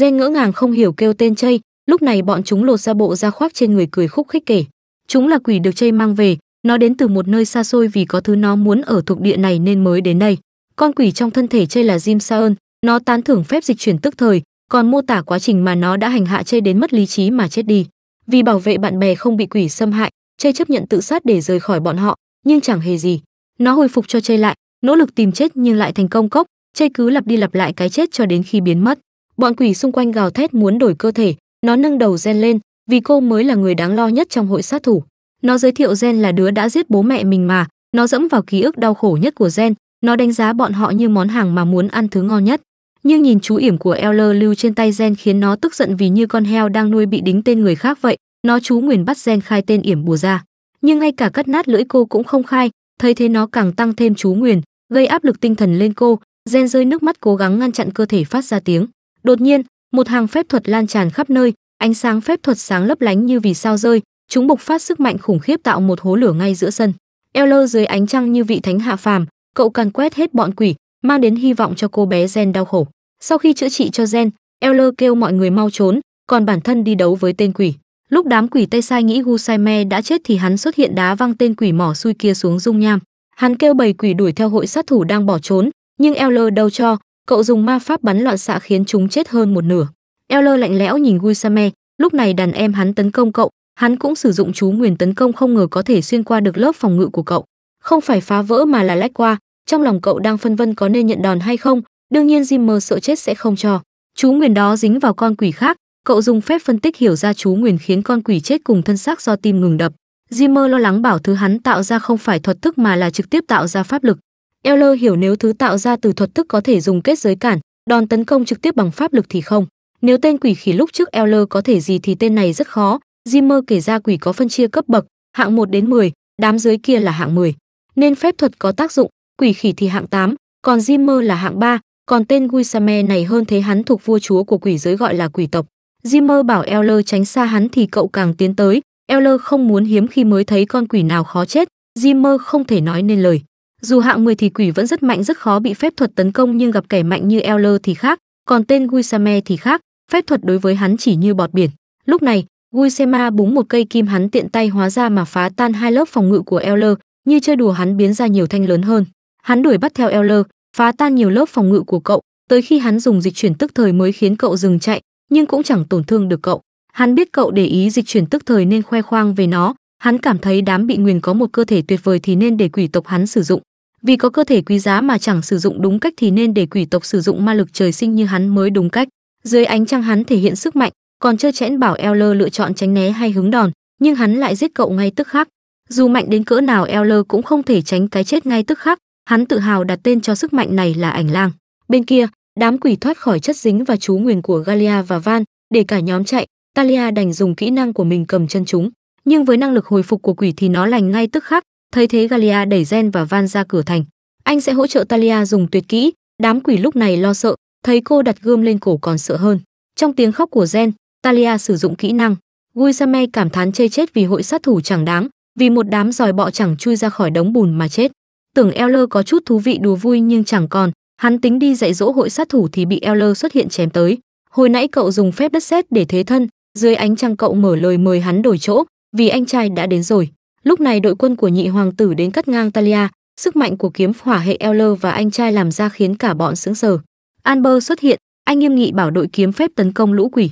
Gen ngỡ ngàng không hiểu kêu tên chây, lúc này bọn chúng lột ra bộ ra khoác trên người cười khúc khích kể. Chúng là quỷ được chây mang về, nó đến từ một nơi xa xôi vì có thứ nó muốn ở thuộc địa này nên mới đến đây. Con quỷ trong thân thể chây là Jim Saon, nó tán thưởng phép dịch chuyển tức thời, còn mô tả quá trình mà nó đã hành hạ chây đến mất lý trí mà chết đi. Vì bảo vệ bạn bè không bị quỷ xâm hại, chây chấp nhận tự sát để rời khỏi bọn họ, nhưng chẳng hề gì. Nó hồi phục cho chây lại, nỗ lực tìm chết nhưng lại thành công cốc chây cứ lặp đi lặp lại cái chết cho đến khi biến mất bọn quỷ xung quanh gào thét muốn đổi cơ thể nó nâng đầu gen lên vì cô mới là người đáng lo nhất trong hội sát thủ nó giới thiệu gen là đứa đã giết bố mẹ mình mà nó dẫm vào ký ức đau khổ nhất của gen nó đánh giá bọn họ như món hàng mà muốn ăn thứ ngon nhất nhưng nhìn chú yểm của Eller lưu trên tay gen khiến nó tức giận vì như con heo đang nuôi bị đính tên người khác vậy nó chú nguyền bắt gen khai tên yểm bùa ra nhưng ngay cả cắt nát lưỡi cô cũng không khai thấy thế nó càng tăng thêm chú nguyền gây áp lực tinh thần lên cô gen rơi nước mắt cố gắng ngăn chặn cơ thể phát ra tiếng đột nhiên một hàng phép thuật lan tràn khắp nơi ánh sáng phép thuật sáng lấp lánh như vì sao rơi chúng bộc phát sức mạnh khủng khiếp tạo một hố lửa ngay giữa sân Eller dưới ánh trăng như vị thánh hạ phàm cậu càn quét hết bọn quỷ mang đến hy vọng cho cô bé gen đau khổ sau khi chữa trị cho gen Eller kêu mọi người mau trốn còn bản thân đi đấu với tên quỷ lúc đám quỷ tay sai nghĩ gu sai me đã chết thì hắn xuất hiện đá văng tên quỷ mỏ xui kia xuống dung nham Hắn kêu bầy quỷ đuổi theo hội sát thủ đang bỏ trốn, nhưng Eller đâu cho, cậu dùng ma pháp bắn loạn xạ khiến chúng chết hơn một nửa. Eller lạnh lẽo nhìn Guisame, lúc này đàn em hắn tấn công cậu, hắn cũng sử dụng chú nguyền tấn công không ngờ có thể xuyên qua được lớp phòng ngự của cậu. Không phải phá vỡ mà là lách qua, trong lòng cậu đang phân vân có nên nhận đòn hay không, đương nhiên Jimmer sợ chết sẽ không cho. Chú nguyền đó dính vào con quỷ khác, cậu dùng phép phân tích hiểu ra chú nguyền khiến con quỷ chết cùng thân xác do tim ngừng đập. Zimmer lo lắng bảo thứ hắn tạo ra không phải thuật thức mà là trực tiếp tạo ra pháp lực. Euler hiểu nếu thứ tạo ra từ thuật thức có thể dùng kết giới cản, đòn tấn công trực tiếp bằng pháp lực thì không. Nếu tên quỷ khỉ lúc trước Euler có thể gì thì tên này rất khó. Zimmer kể ra quỷ có phân chia cấp bậc, hạng 1 đến 10, đám dưới kia là hạng 10. Nên phép thuật có tác dụng, quỷ khỉ thì hạng 8, còn Zimmer là hạng 3, còn tên Guisame này hơn thế hắn thuộc vua chúa của quỷ giới gọi là quỷ tộc. Zimmer bảo Euler tránh xa hắn thì cậu càng tiến tới, Eller không muốn hiếm khi mới thấy con quỷ nào khó chết, Zimmer không thể nói nên lời. Dù hạng 10 thì quỷ vẫn rất mạnh rất khó bị phép thuật tấn công nhưng gặp kẻ mạnh như Eller thì khác, còn tên Guisame thì khác, phép thuật đối với hắn chỉ như bọt biển. Lúc này, Guisema búng một cây kim hắn tiện tay hóa ra mà phá tan hai lớp phòng ngự của Eller, như chơi đùa hắn biến ra nhiều thanh lớn hơn. Hắn đuổi bắt theo Eller, phá tan nhiều lớp phòng ngự của cậu, tới khi hắn dùng dịch chuyển tức thời mới khiến cậu dừng chạy, nhưng cũng chẳng tổn thương được cậu. Hắn biết cậu để ý dịch chuyển tức thời nên khoe khoang về nó, hắn cảm thấy đám bị nguyền có một cơ thể tuyệt vời thì nên để quỷ tộc hắn sử dụng. Vì có cơ thể quý giá mà chẳng sử dụng đúng cách thì nên để quỷ tộc sử dụng ma lực trời sinh như hắn mới đúng cách. Dưới ánh trăng hắn thể hiện sức mạnh, còn chơi chẽn bảo Eo lựa chọn tránh né hay hứng đòn, nhưng hắn lại giết cậu ngay tức khắc. Dù mạnh đến cỡ nào Eo cũng không thể tránh cái chết ngay tức khắc, hắn tự hào đặt tên cho sức mạnh này là ảnh lang. Bên kia, đám quỷ thoát khỏi chất dính và chú nguyền của Galia và Van, để cả nhóm chạy, Talia đành dùng kỹ năng của mình cầm chân chúng, nhưng với năng lực hồi phục của quỷ thì nó lành ngay tức khắc, thấy thế Galia đẩy Gen và Van ra cửa thành. Anh sẽ hỗ trợ Talia dùng tuyệt kỹ, đám quỷ lúc này lo sợ, thấy cô đặt gươm lên cổ còn sợ hơn. Trong tiếng khóc của Gen, Talia sử dụng kỹ năng. Guisame cảm thán chê chết vì hội sát thủ chẳng đáng, vì một đám giòi bọ chẳng chui ra khỏi đống bùn mà chết. Tưởng Eller có chút thú vị đùa vui nhưng chẳng còn, hắn tính đi dạy dỗ hội sát thủ thì bị Eller xuất hiện chém tới. Hồi nãy cậu dùng phép đất sét để thế thân, dưới ánh trăng cậu mở lời mời hắn đổi chỗ, vì anh trai đã đến rồi. Lúc này đội quân của nhị hoàng tử đến cắt ngang Talia, sức mạnh của kiếm hỏa hệ Ler và anh trai làm ra khiến cả bọn sững sờ. Amber xuất hiện, anh nghiêm nghị bảo đội kiếm phép tấn công lũ quỷ.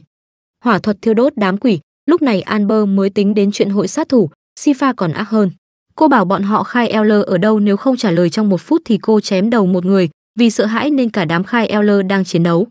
Hỏa thuật thiêu đốt đám quỷ, lúc này Amber mới tính đến chuyện hội sát thủ, Sifa còn ác hơn. Cô bảo bọn họ khai Ler ở đâu nếu không trả lời trong một phút thì cô chém đầu một người, vì sợ hãi nên cả đám khai Ler đang chiến đấu.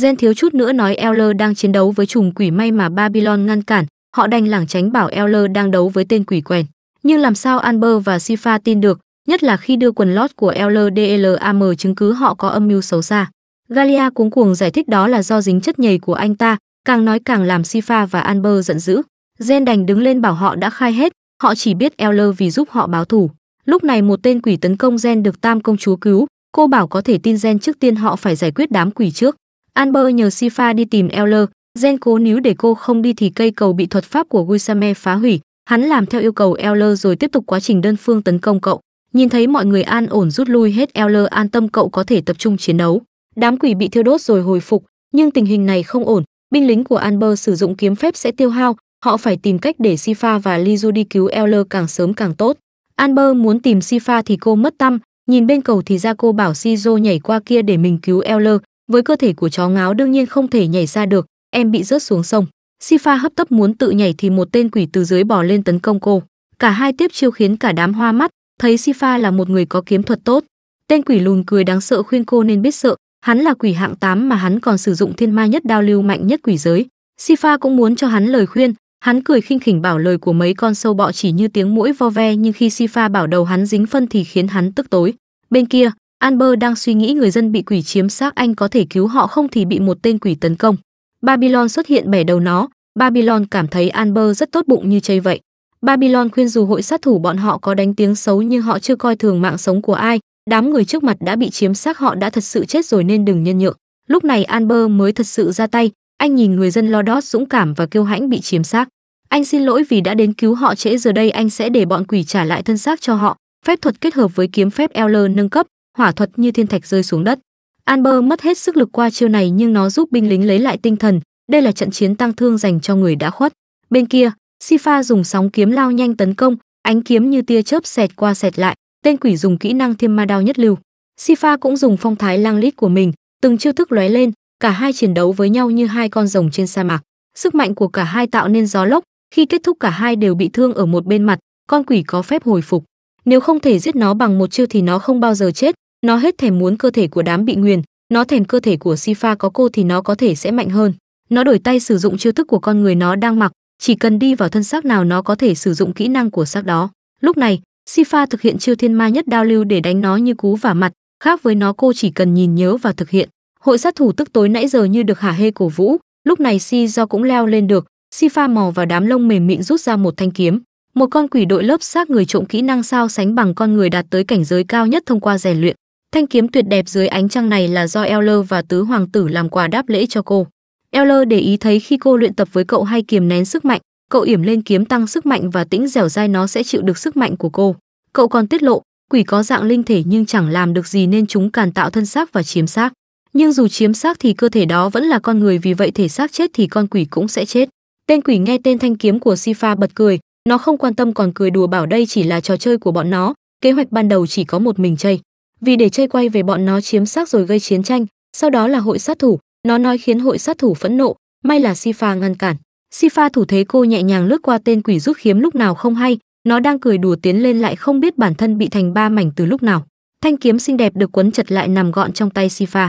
Gen thiếu chút nữa nói Euler đang chiến đấu với trùng quỷ may mà Babylon ngăn cản, họ đành lảng tránh bảo Euler đang đấu với tên quỷ quèn. Nhưng làm sao Amber và Sifa tin được, nhất là khi đưa quần lót của Euler DLAM chứng cứ họ có âm mưu xấu xa. Galia cuống cuồng giải thích đó là do dính chất nhầy của anh ta, càng nói càng làm Sifa và Amber giận dữ. Gen đành đứng lên bảo họ đã khai hết, họ chỉ biết Euler vì giúp họ báo thù. Lúc này một tên quỷ tấn công Gen được Tam công chúa cứu, cô bảo có thể tin Gen trước tiên họ phải giải quyết đám quỷ trước. Amber nhờ Sifa đi tìm Eller, Gen cố níu để cô không đi thì cây cầu bị thuật pháp của Guisame phá hủy, hắn làm theo yêu cầu Eller rồi tiếp tục quá trình đơn phương tấn công cậu. Nhìn thấy mọi người an ổn rút lui hết Eller an tâm cậu có thể tập trung chiến đấu. Đám quỷ bị thiêu đốt rồi hồi phục, nhưng tình hình này không ổn, binh lính của Amber sử dụng kiếm phép sẽ tiêu hao, họ phải tìm cách để Sifa và Lizu đi cứu Eller càng sớm càng tốt. Amber muốn tìm Sifa thì cô mất tâm, nhìn bên cầu thì ra cô bảo Shizo nhảy qua kia để mình cứu Eller, với cơ thể của chó ngáo đương nhiên không thể nhảy ra được em bị rớt xuống sông Sifa hấp tấp muốn tự nhảy thì một tên quỷ từ dưới bò lên tấn công cô cả hai tiếp chiêu khiến cả đám hoa mắt thấy Sifa là một người có kiếm thuật tốt tên quỷ lùn cười đáng sợ khuyên cô nên biết sợ hắn là quỷ hạng 8 mà hắn còn sử dụng thiên ma nhất đao lưu mạnh nhất quỷ giới Sifa cũng muốn cho hắn lời khuyên hắn cười khinh khỉnh bảo lời của mấy con sâu bọ chỉ như tiếng mũi vo ve nhưng khi Sifa bảo đầu hắn dính phân thì khiến hắn tức tối bên kia Amber đang suy nghĩ người dân bị quỷ chiếm xác anh có thể cứu họ không thì bị một tên quỷ tấn công. Babylon xuất hiện bẻ đầu nó, Babylon cảm thấy Amber rất tốt bụng như chơi vậy. Babylon khuyên dù hội sát thủ bọn họ có đánh tiếng xấu nhưng họ chưa coi thường mạng sống của ai, đám người trước mặt đã bị chiếm xác họ đã thật sự chết rồi nên đừng nhân nhượng. Lúc này Amber mới thật sự ra tay, anh nhìn người dân lo Lordos dũng cảm và kêu hãnh bị chiếm xác. Anh xin lỗi vì đã đến cứu họ trễ giờ đây anh sẽ để bọn quỷ trả lại thân xác cho họ. Phép thuật kết hợp với kiếm phép Eller nâng cấp, hỏa thuật như thiên thạch rơi xuống đất. Amber mất hết sức lực qua chiêu này nhưng nó giúp binh lính lấy lại tinh thần, đây là trận chiến tăng thương dành cho người đã khuất. Bên kia, Sifa dùng sóng kiếm lao nhanh tấn công, ánh kiếm như tia chớp xẹt qua xẹt lại, tên quỷ dùng kỹ năng Thiêm Ma đao nhất lưu. Sifa cũng dùng phong thái lang lít của mình, từng chiêu thức lóe lên, cả hai chiến đấu với nhau như hai con rồng trên sa mạc. Sức mạnh của cả hai tạo nên gió lốc, khi kết thúc cả hai đều bị thương ở một bên mặt, con quỷ có phép hồi phục. Nếu không thể giết nó bằng một chiêu thì nó không bao giờ chết, nó hết thèm muốn cơ thể của đám bị nguyền nó thèm cơ thể của Sifa có cô thì nó có thể sẽ mạnh hơn nó đổi tay sử dụng chiêu thức của con người nó đang mặc chỉ cần đi vào thân xác nào nó có thể sử dụng kỹ năng của xác đó lúc này Sifa thực hiện chiêu thiên ma nhất đao lưu để đánh nó như cú vả mặt khác với nó cô chỉ cần nhìn nhớ và thực hiện hội sát thủ tức tối nãy giờ như được hả hê cổ vũ lúc này si do cũng leo lên được Sifa mò vào đám lông mềm mịn rút ra một thanh kiếm một con quỷ đội lớp xác người trộm kỹ năng sao sánh bằng con người đạt tới cảnh giới cao nhất thông qua rèn luyện Thanh kiếm tuyệt đẹp dưới ánh trăng này là do Eller và tứ hoàng tử làm quà đáp lễ cho cô. Eller để ý thấy khi cô luyện tập với cậu hay kiềm nén sức mạnh, cậu yểm lên kiếm tăng sức mạnh và tĩnh dẻo dai nó sẽ chịu được sức mạnh của cô. Cậu còn tiết lộ, quỷ có dạng linh thể nhưng chẳng làm được gì nên chúng càn tạo thân xác và chiếm xác. Nhưng dù chiếm xác thì cơ thể đó vẫn là con người vì vậy thể xác chết thì con quỷ cũng sẽ chết. Tên quỷ nghe tên thanh kiếm của Sifa bật cười, nó không quan tâm còn cười đùa bảo đây chỉ là trò chơi của bọn nó, kế hoạch ban đầu chỉ có một mình chơi vì để chơi quay về bọn nó chiếm xác rồi gây chiến tranh, sau đó là hội sát thủ, nó nói khiến hội sát thủ phẫn nộ, may là Sifa ngăn cản. Sifa thủ thế cô nhẹ nhàng lướt qua tên quỷ rút khiếm lúc nào không hay, nó đang cười đùa tiến lên lại không biết bản thân bị thành ba mảnh từ lúc nào. Thanh kiếm xinh đẹp được quấn chặt lại nằm gọn trong tay Sifa.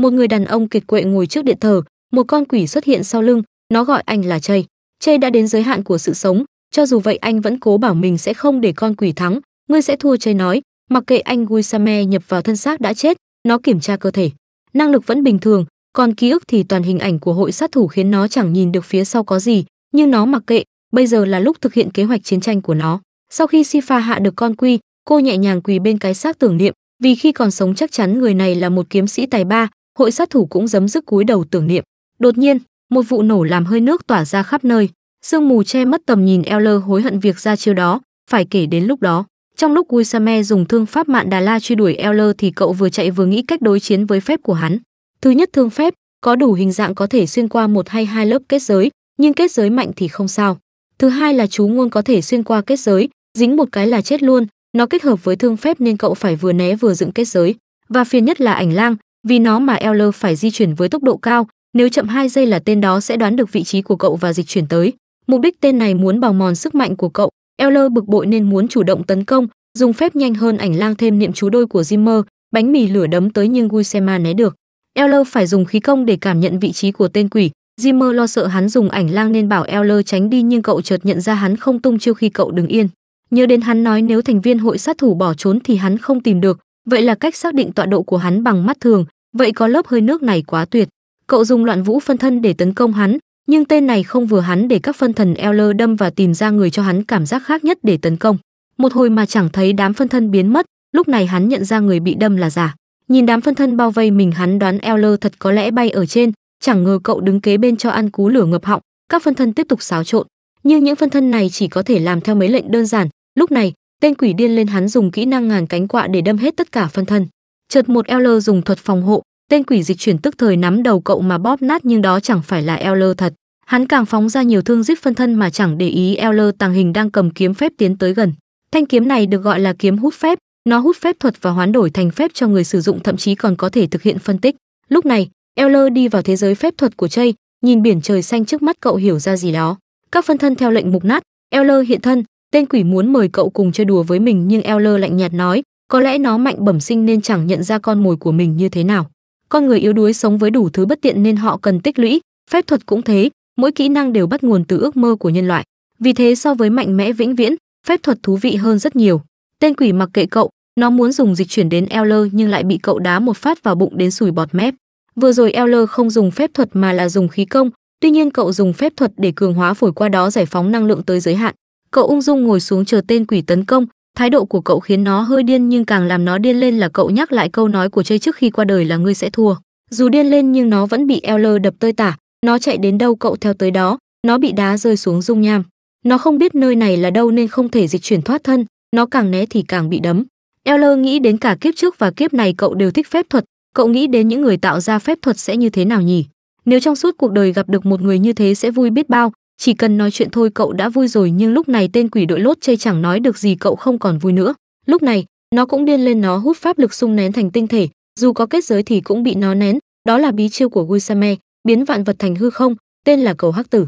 Một người đàn ông kiệt quệ ngồi trước điện thờ, một con quỷ xuất hiện sau lưng, nó gọi anh là Chây. Chây đã đến giới hạn của sự sống, cho dù vậy anh vẫn cố bảo mình sẽ không để con quỷ thắng, ngươi sẽ thua Chây nói, Mặc kệ anh Guisame nhập vào thân xác đã chết, nó kiểm tra cơ thể. Năng lực vẫn bình thường, còn ký ức thì toàn hình ảnh của hội sát thủ khiến nó chẳng nhìn được phía sau có gì, nhưng nó mặc kệ, bây giờ là lúc thực hiện kế hoạch chiến tranh của nó. Sau khi Sifa hạ được con quy, cô nhẹ nhàng quỳ bên cái xác tưởng niệm, vì khi còn sống chắc chắn người này là một kiếm sĩ tài ba, hội sát thủ cũng giấm dứt cúi đầu tưởng niệm. Đột nhiên, một vụ nổ làm hơi nước tỏa ra khắp nơi, sương mù che mất tầm nhìn Eller hối hận việc ra chiêu đó, phải kể đến lúc đó. Trong lúc Wisame dùng thương pháp Mạn Đà La truy đuổi Eller thì cậu vừa chạy vừa nghĩ cách đối chiến với phép của hắn. Thứ nhất thương phép, có đủ hình dạng có thể xuyên qua một hay hai lớp kết giới, nhưng kết giới mạnh thì không sao. Thứ hai là chú ngôn có thể xuyên qua kết giới, dính một cái là chết luôn, nó kết hợp với thương phép nên cậu phải vừa né vừa dựng kết giới. Và phiền nhất là ảnh lang, vì nó mà Eller phải di chuyển với tốc độ cao, nếu chậm 2 giây là tên đó sẽ đoán được vị trí của cậu và dịch chuyển tới. Mục đích tên này muốn bào mòn sức mạnh của cậu, Euler bực bội nên muốn chủ động tấn công, dùng phép nhanh hơn ảnh lang thêm niệm chú đôi của Zimmer, bánh mì lửa đấm tới nhưng Guisema né được. Euler phải dùng khí công để cảm nhận vị trí của tên quỷ. Zimmer lo sợ hắn dùng ảnh lang nên bảo Euler tránh đi nhưng cậu chợt nhận ra hắn không tung chiêu khi cậu đứng yên. Nhớ đến hắn nói nếu thành viên hội sát thủ bỏ trốn thì hắn không tìm được, vậy là cách xác định tọa độ của hắn bằng mắt thường, vậy có lớp hơi nước này quá tuyệt. Cậu dùng loạn vũ phân thân để tấn công hắn, nhưng tên này không vừa hắn để các phân thần Ell đâm và tìm ra người cho hắn cảm giác khác nhất để tấn công. Một hồi mà chẳng thấy đám phân thân biến mất, lúc này hắn nhận ra người bị đâm là giả. Nhìn đám phân thân bao vây mình hắn đoán Ell thật có lẽ bay ở trên, chẳng ngờ cậu đứng kế bên cho ăn cú lửa ngập họng, các phân thân tiếp tục xáo trộn. Nhưng những phân thân này chỉ có thể làm theo mấy lệnh đơn giản, lúc này, tên quỷ điên lên hắn dùng kỹ năng ngàn cánh quạ để đâm hết tất cả phân thân. Chợt một Ell dùng thuật phòng hộ, Tên quỷ dịch chuyển tức thời nắm đầu cậu mà bóp nát nhưng đó chẳng phải là Eller thật. Hắn càng phóng ra nhiều thương giết phân thân mà chẳng để ý Eller tàng hình đang cầm kiếm phép tiến tới gần. Thanh kiếm này được gọi là kiếm hút phép, nó hút phép thuật và hoán đổi thành phép cho người sử dụng thậm chí còn có thể thực hiện phân tích. Lúc này, Eller đi vào thế giới phép thuật của Chay. nhìn biển trời xanh trước mắt cậu hiểu ra gì đó. Các phân thân theo lệnh mục nát, Eller hiện thân, tên quỷ muốn mời cậu cùng chơi đùa với mình nhưng Eller lạnh nhạt nói, có lẽ nó mạnh bẩm sinh nên chẳng nhận ra con mồi của mình như thế nào con người yếu đuối sống với đủ thứ bất tiện nên họ cần tích lũy phép thuật cũng thế mỗi kỹ năng đều bắt nguồn từ ước mơ của nhân loại vì thế so với mạnh mẽ vĩnh viễn phép thuật thú vị hơn rất nhiều tên quỷ mặc kệ cậu nó muốn dùng dịch chuyển đến Eller nhưng lại bị cậu đá một phát vào bụng đến sùi bọt mép vừa rồi Eller không dùng phép thuật mà là dùng khí công tuy nhiên cậu dùng phép thuật để cường hóa phổi qua đó giải phóng năng lượng tới giới hạn cậu ung dung ngồi xuống chờ tên quỷ tấn công Thái độ của cậu khiến nó hơi điên nhưng càng làm nó điên lên là cậu nhắc lại câu nói của chơi trước khi qua đời là ngươi sẽ thua. Dù điên lên nhưng nó vẫn bị Eller đập tơi tả, nó chạy đến đâu cậu theo tới đó, nó bị đá rơi xuống dung nham. Nó không biết nơi này là đâu nên không thể dịch chuyển thoát thân, nó càng né thì càng bị đấm. Eller nghĩ đến cả kiếp trước và kiếp này cậu đều thích phép thuật, cậu nghĩ đến những người tạo ra phép thuật sẽ như thế nào nhỉ? Nếu trong suốt cuộc đời gặp được một người như thế sẽ vui biết bao, chỉ cần nói chuyện thôi cậu đã vui rồi nhưng lúc này tên quỷ đội lốt chơi chẳng nói được gì cậu không còn vui nữa. Lúc này, nó cũng điên lên nó hút pháp lực sung nén thành tinh thể, dù có kết giới thì cũng bị nó nén, đó là bí chiêu của Guisame, biến vạn vật thành hư không, tên là cầu hắc tử.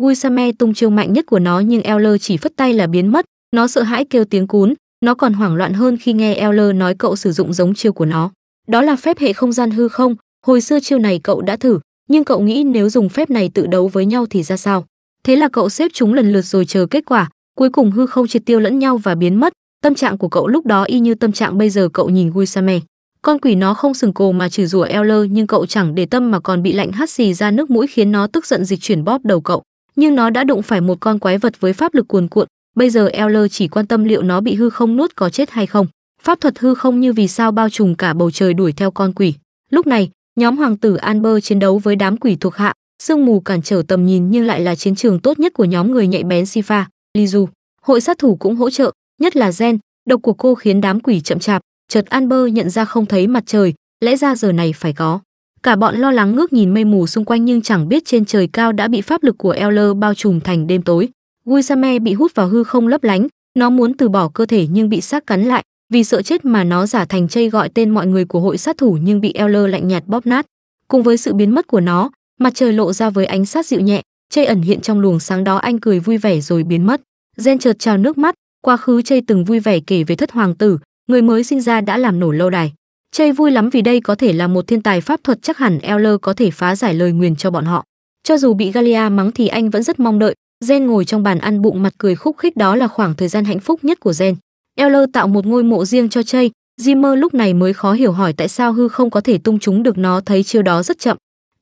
Guisame tung chiêu mạnh nhất của nó nhưng Euler chỉ phất tay là biến mất, nó sợ hãi kêu tiếng cún, nó còn hoảng loạn hơn khi nghe Euler nói cậu sử dụng giống chiêu của nó. Đó là phép hệ không gian hư không, hồi xưa chiêu này cậu đã thử, nhưng cậu nghĩ nếu dùng phép này tự đấu với nhau thì ra sao? Thế là cậu xếp chúng lần lượt rồi chờ kết quả, cuối cùng hư không triệt tiêu lẫn nhau và biến mất. Tâm trạng của cậu lúc đó y như tâm trạng bây giờ cậu nhìn Wisame. Con quỷ nó không sừng cổ mà chửi rủa Eller nhưng cậu chẳng để tâm mà còn bị lạnh hắt xì ra nước mũi khiến nó tức giận dịch chuyển bóp đầu cậu. Nhưng nó đã đụng phải một con quái vật với pháp lực cuồn cuộn, bây giờ Eller chỉ quan tâm liệu nó bị hư không nuốt có chết hay không. Pháp thuật hư không như vì sao bao trùm cả bầu trời đuổi theo con quỷ. Lúc này, nhóm hoàng tử Amber chiến đấu với đám quỷ thuộc hạ, sương mù cản trở tầm nhìn nhưng lại là chiến trường tốt nhất của nhóm người nhạy bén Sifa, Lizu. Hội sát thủ cũng hỗ trợ, nhất là Gen, độc của cô khiến đám quỷ chậm chạp, chợt Amber nhận ra không thấy mặt trời, lẽ ra giờ này phải có. Cả bọn lo lắng ngước nhìn mây mù xung quanh nhưng chẳng biết trên trời cao đã bị pháp lực của Eller bao trùm thành đêm tối. Guisame bị hút vào hư không lấp lánh, nó muốn từ bỏ cơ thể nhưng bị xác cắn lại, vì sợ chết mà nó giả thành chây gọi tên mọi người của hội sát thủ nhưng bị Eller lạnh nhạt bóp nát. Cùng với sự biến mất của nó, mặt trời lộ ra với ánh sát dịu nhẹ chây ẩn hiện trong luồng sáng đó anh cười vui vẻ rồi biến mất gen chợt trào nước mắt quá khứ chây từng vui vẻ kể về thất hoàng tử người mới sinh ra đã làm nổ lâu đài chây vui lắm vì đây có thể là một thiên tài pháp thuật chắc hẳn Eller có thể phá giải lời nguyền cho bọn họ cho dù bị Galia mắng thì anh vẫn rất mong đợi gen ngồi trong bàn ăn bụng mặt cười khúc khích đó là khoảng thời gian hạnh phúc nhất của gen Eller tạo một ngôi mộ riêng cho chây Zimmer lúc này mới khó hiểu hỏi tại sao hư không có thể tung chúng được nó thấy chiêu đó rất chậm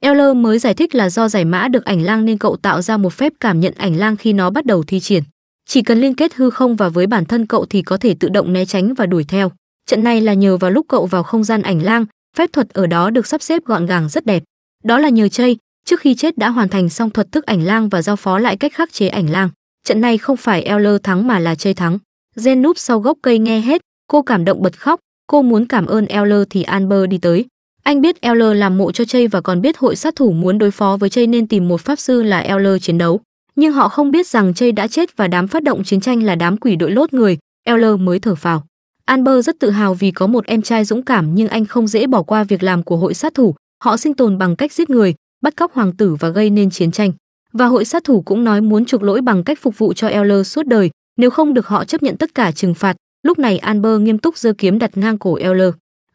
Euler mới giải thích là do giải mã được ảnh lang nên cậu tạo ra một phép cảm nhận ảnh lang khi nó bắt đầu thi triển. Chỉ cần liên kết hư không và với bản thân cậu thì có thể tự động né tránh và đuổi theo. Trận này là nhờ vào lúc cậu vào không gian ảnh lang, phép thuật ở đó được sắp xếp gọn gàng rất đẹp. Đó là nhờ chơi, trước khi chết đã hoàn thành xong thuật thức ảnh lang và giao phó lại cách khắc chế ảnh lang. Trận này không phải Euler thắng mà là chơi thắng. Jen núp sau gốc cây nghe hết, cô cảm động bật khóc, cô muốn cảm ơn Euler thì Amber đi tới. Anh biết L làm mộ cho Chay và còn biết hội sát thủ muốn đối phó với Chay nên tìm một pháp sư là L chiến đấu. Nhưng họ không biết rằng Chay đã chết và đám phát động chiến tranh là đám quỷ đội lốt người, L mới thở phào. Amber rất tự hào vì có một em trai dũng cảm nhưng anh không dễ bỏ qua việc làm của hội sát thủ. Họ sinh tồn bằng cách giết người, bắt cóc hoàng tử và gây nên chiến tranh. Và hội sát thủ cũng nói muốn chuộc lỗi bằng cách phục vụ cho L suốt đời, nếu không được họ chấp nhận tất cả trừng phạt. Lúc này Amber nghiêm túc giơ kiếm đặt ngang cổ L.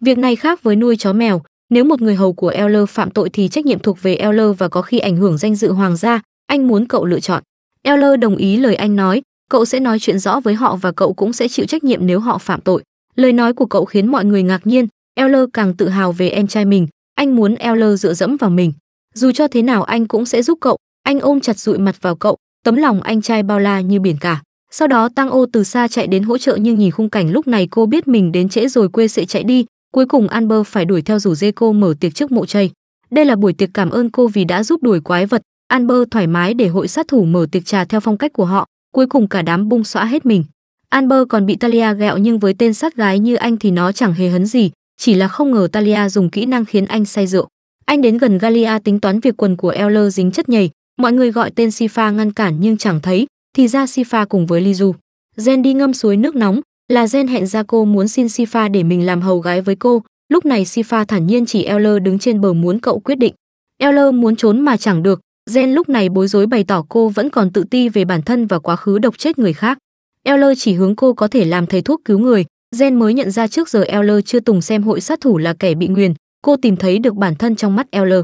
Việc này khác với nuôi chó mèo, nếu một người hầu của Eller phạm tội thì trách nhiệm thuộc về Eller và có khi ảnh hưởng danh dự hoàng gia, anh muốn cậu lựa chọn. Eller đồng ý lời anh nói, cậu sẽ nói chuyện rõ với họ và cậu cũng sẽ chịu trách nhiệm nếu họ phạm tội. Lời nói của cậu khiến mọi người ngạc nhiên, Eller càng tự hào về em trai mình, anh muốn Eller dựa dẫm vào mình. Dù cho thế nào anh cũng sẽ giúp cậu, anh ôm chặt rụi mặt vào cậu, tấm lòng anh trai bao la như biển cả. Sau đó Tăng Ô từ xa chạy đến hỗ trợ nhưng nhìn khung cảnh lúc này cô biết mình đến trễ rồi quê sẽ chạy đi, Cuối cùng Amber phải đuổi theo rủ dê cô mở tiệc trước mộ chay. Đây là buổi tiệc cảm ơn cô vì đã giúp đuổi quái vật. Amber thoải mái để hội sát thủ mở tiệc trà theo phong cách của họ. Cuối cùng cả đám bung xóa hết mình. Amber còn bị Talia gẹo nhưng với tên sát gái như anh thì nó chẳng hề hấn gì, chỉ là không ngờ Talia dùng kỹ năng khiến anh say rượu. Anh đến gần Galia tính toán việc quần của Eller dính chất nhầy, mọi người gọi tên Sifa ngăn cản nhưng chẳng thấy, thì ra Sifa cùng với Lizu. Jen đi ngâm suối nước nóng, là Gen hẹn ra cô muốn xin Sifa để mình làm hầu gái với cô, lúc này Sifa thản nhiên chỉ Eller đứng trên bờ muốn cậu quyết định. Eller muốn trốn mà chẳng được, Gen lúc này bối rối bày tỏ cô vẫn còn tự ti về bản thân và quá khứ độc chết người khác. Eller chỉ hướng cô có thể làm thầy thuốc cứu người, Gen mới nhận ra trước giờ Eller chưa từng xem hội sát thủ là kẻ bị nguyền, cô tìm thấy được bản thân trong mắt Eller.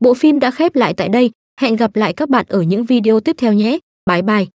Bộ phim đã khép lại tại đây, hẹn gặp lại các bạn ở những video tiếp theo nhé. Bye bye.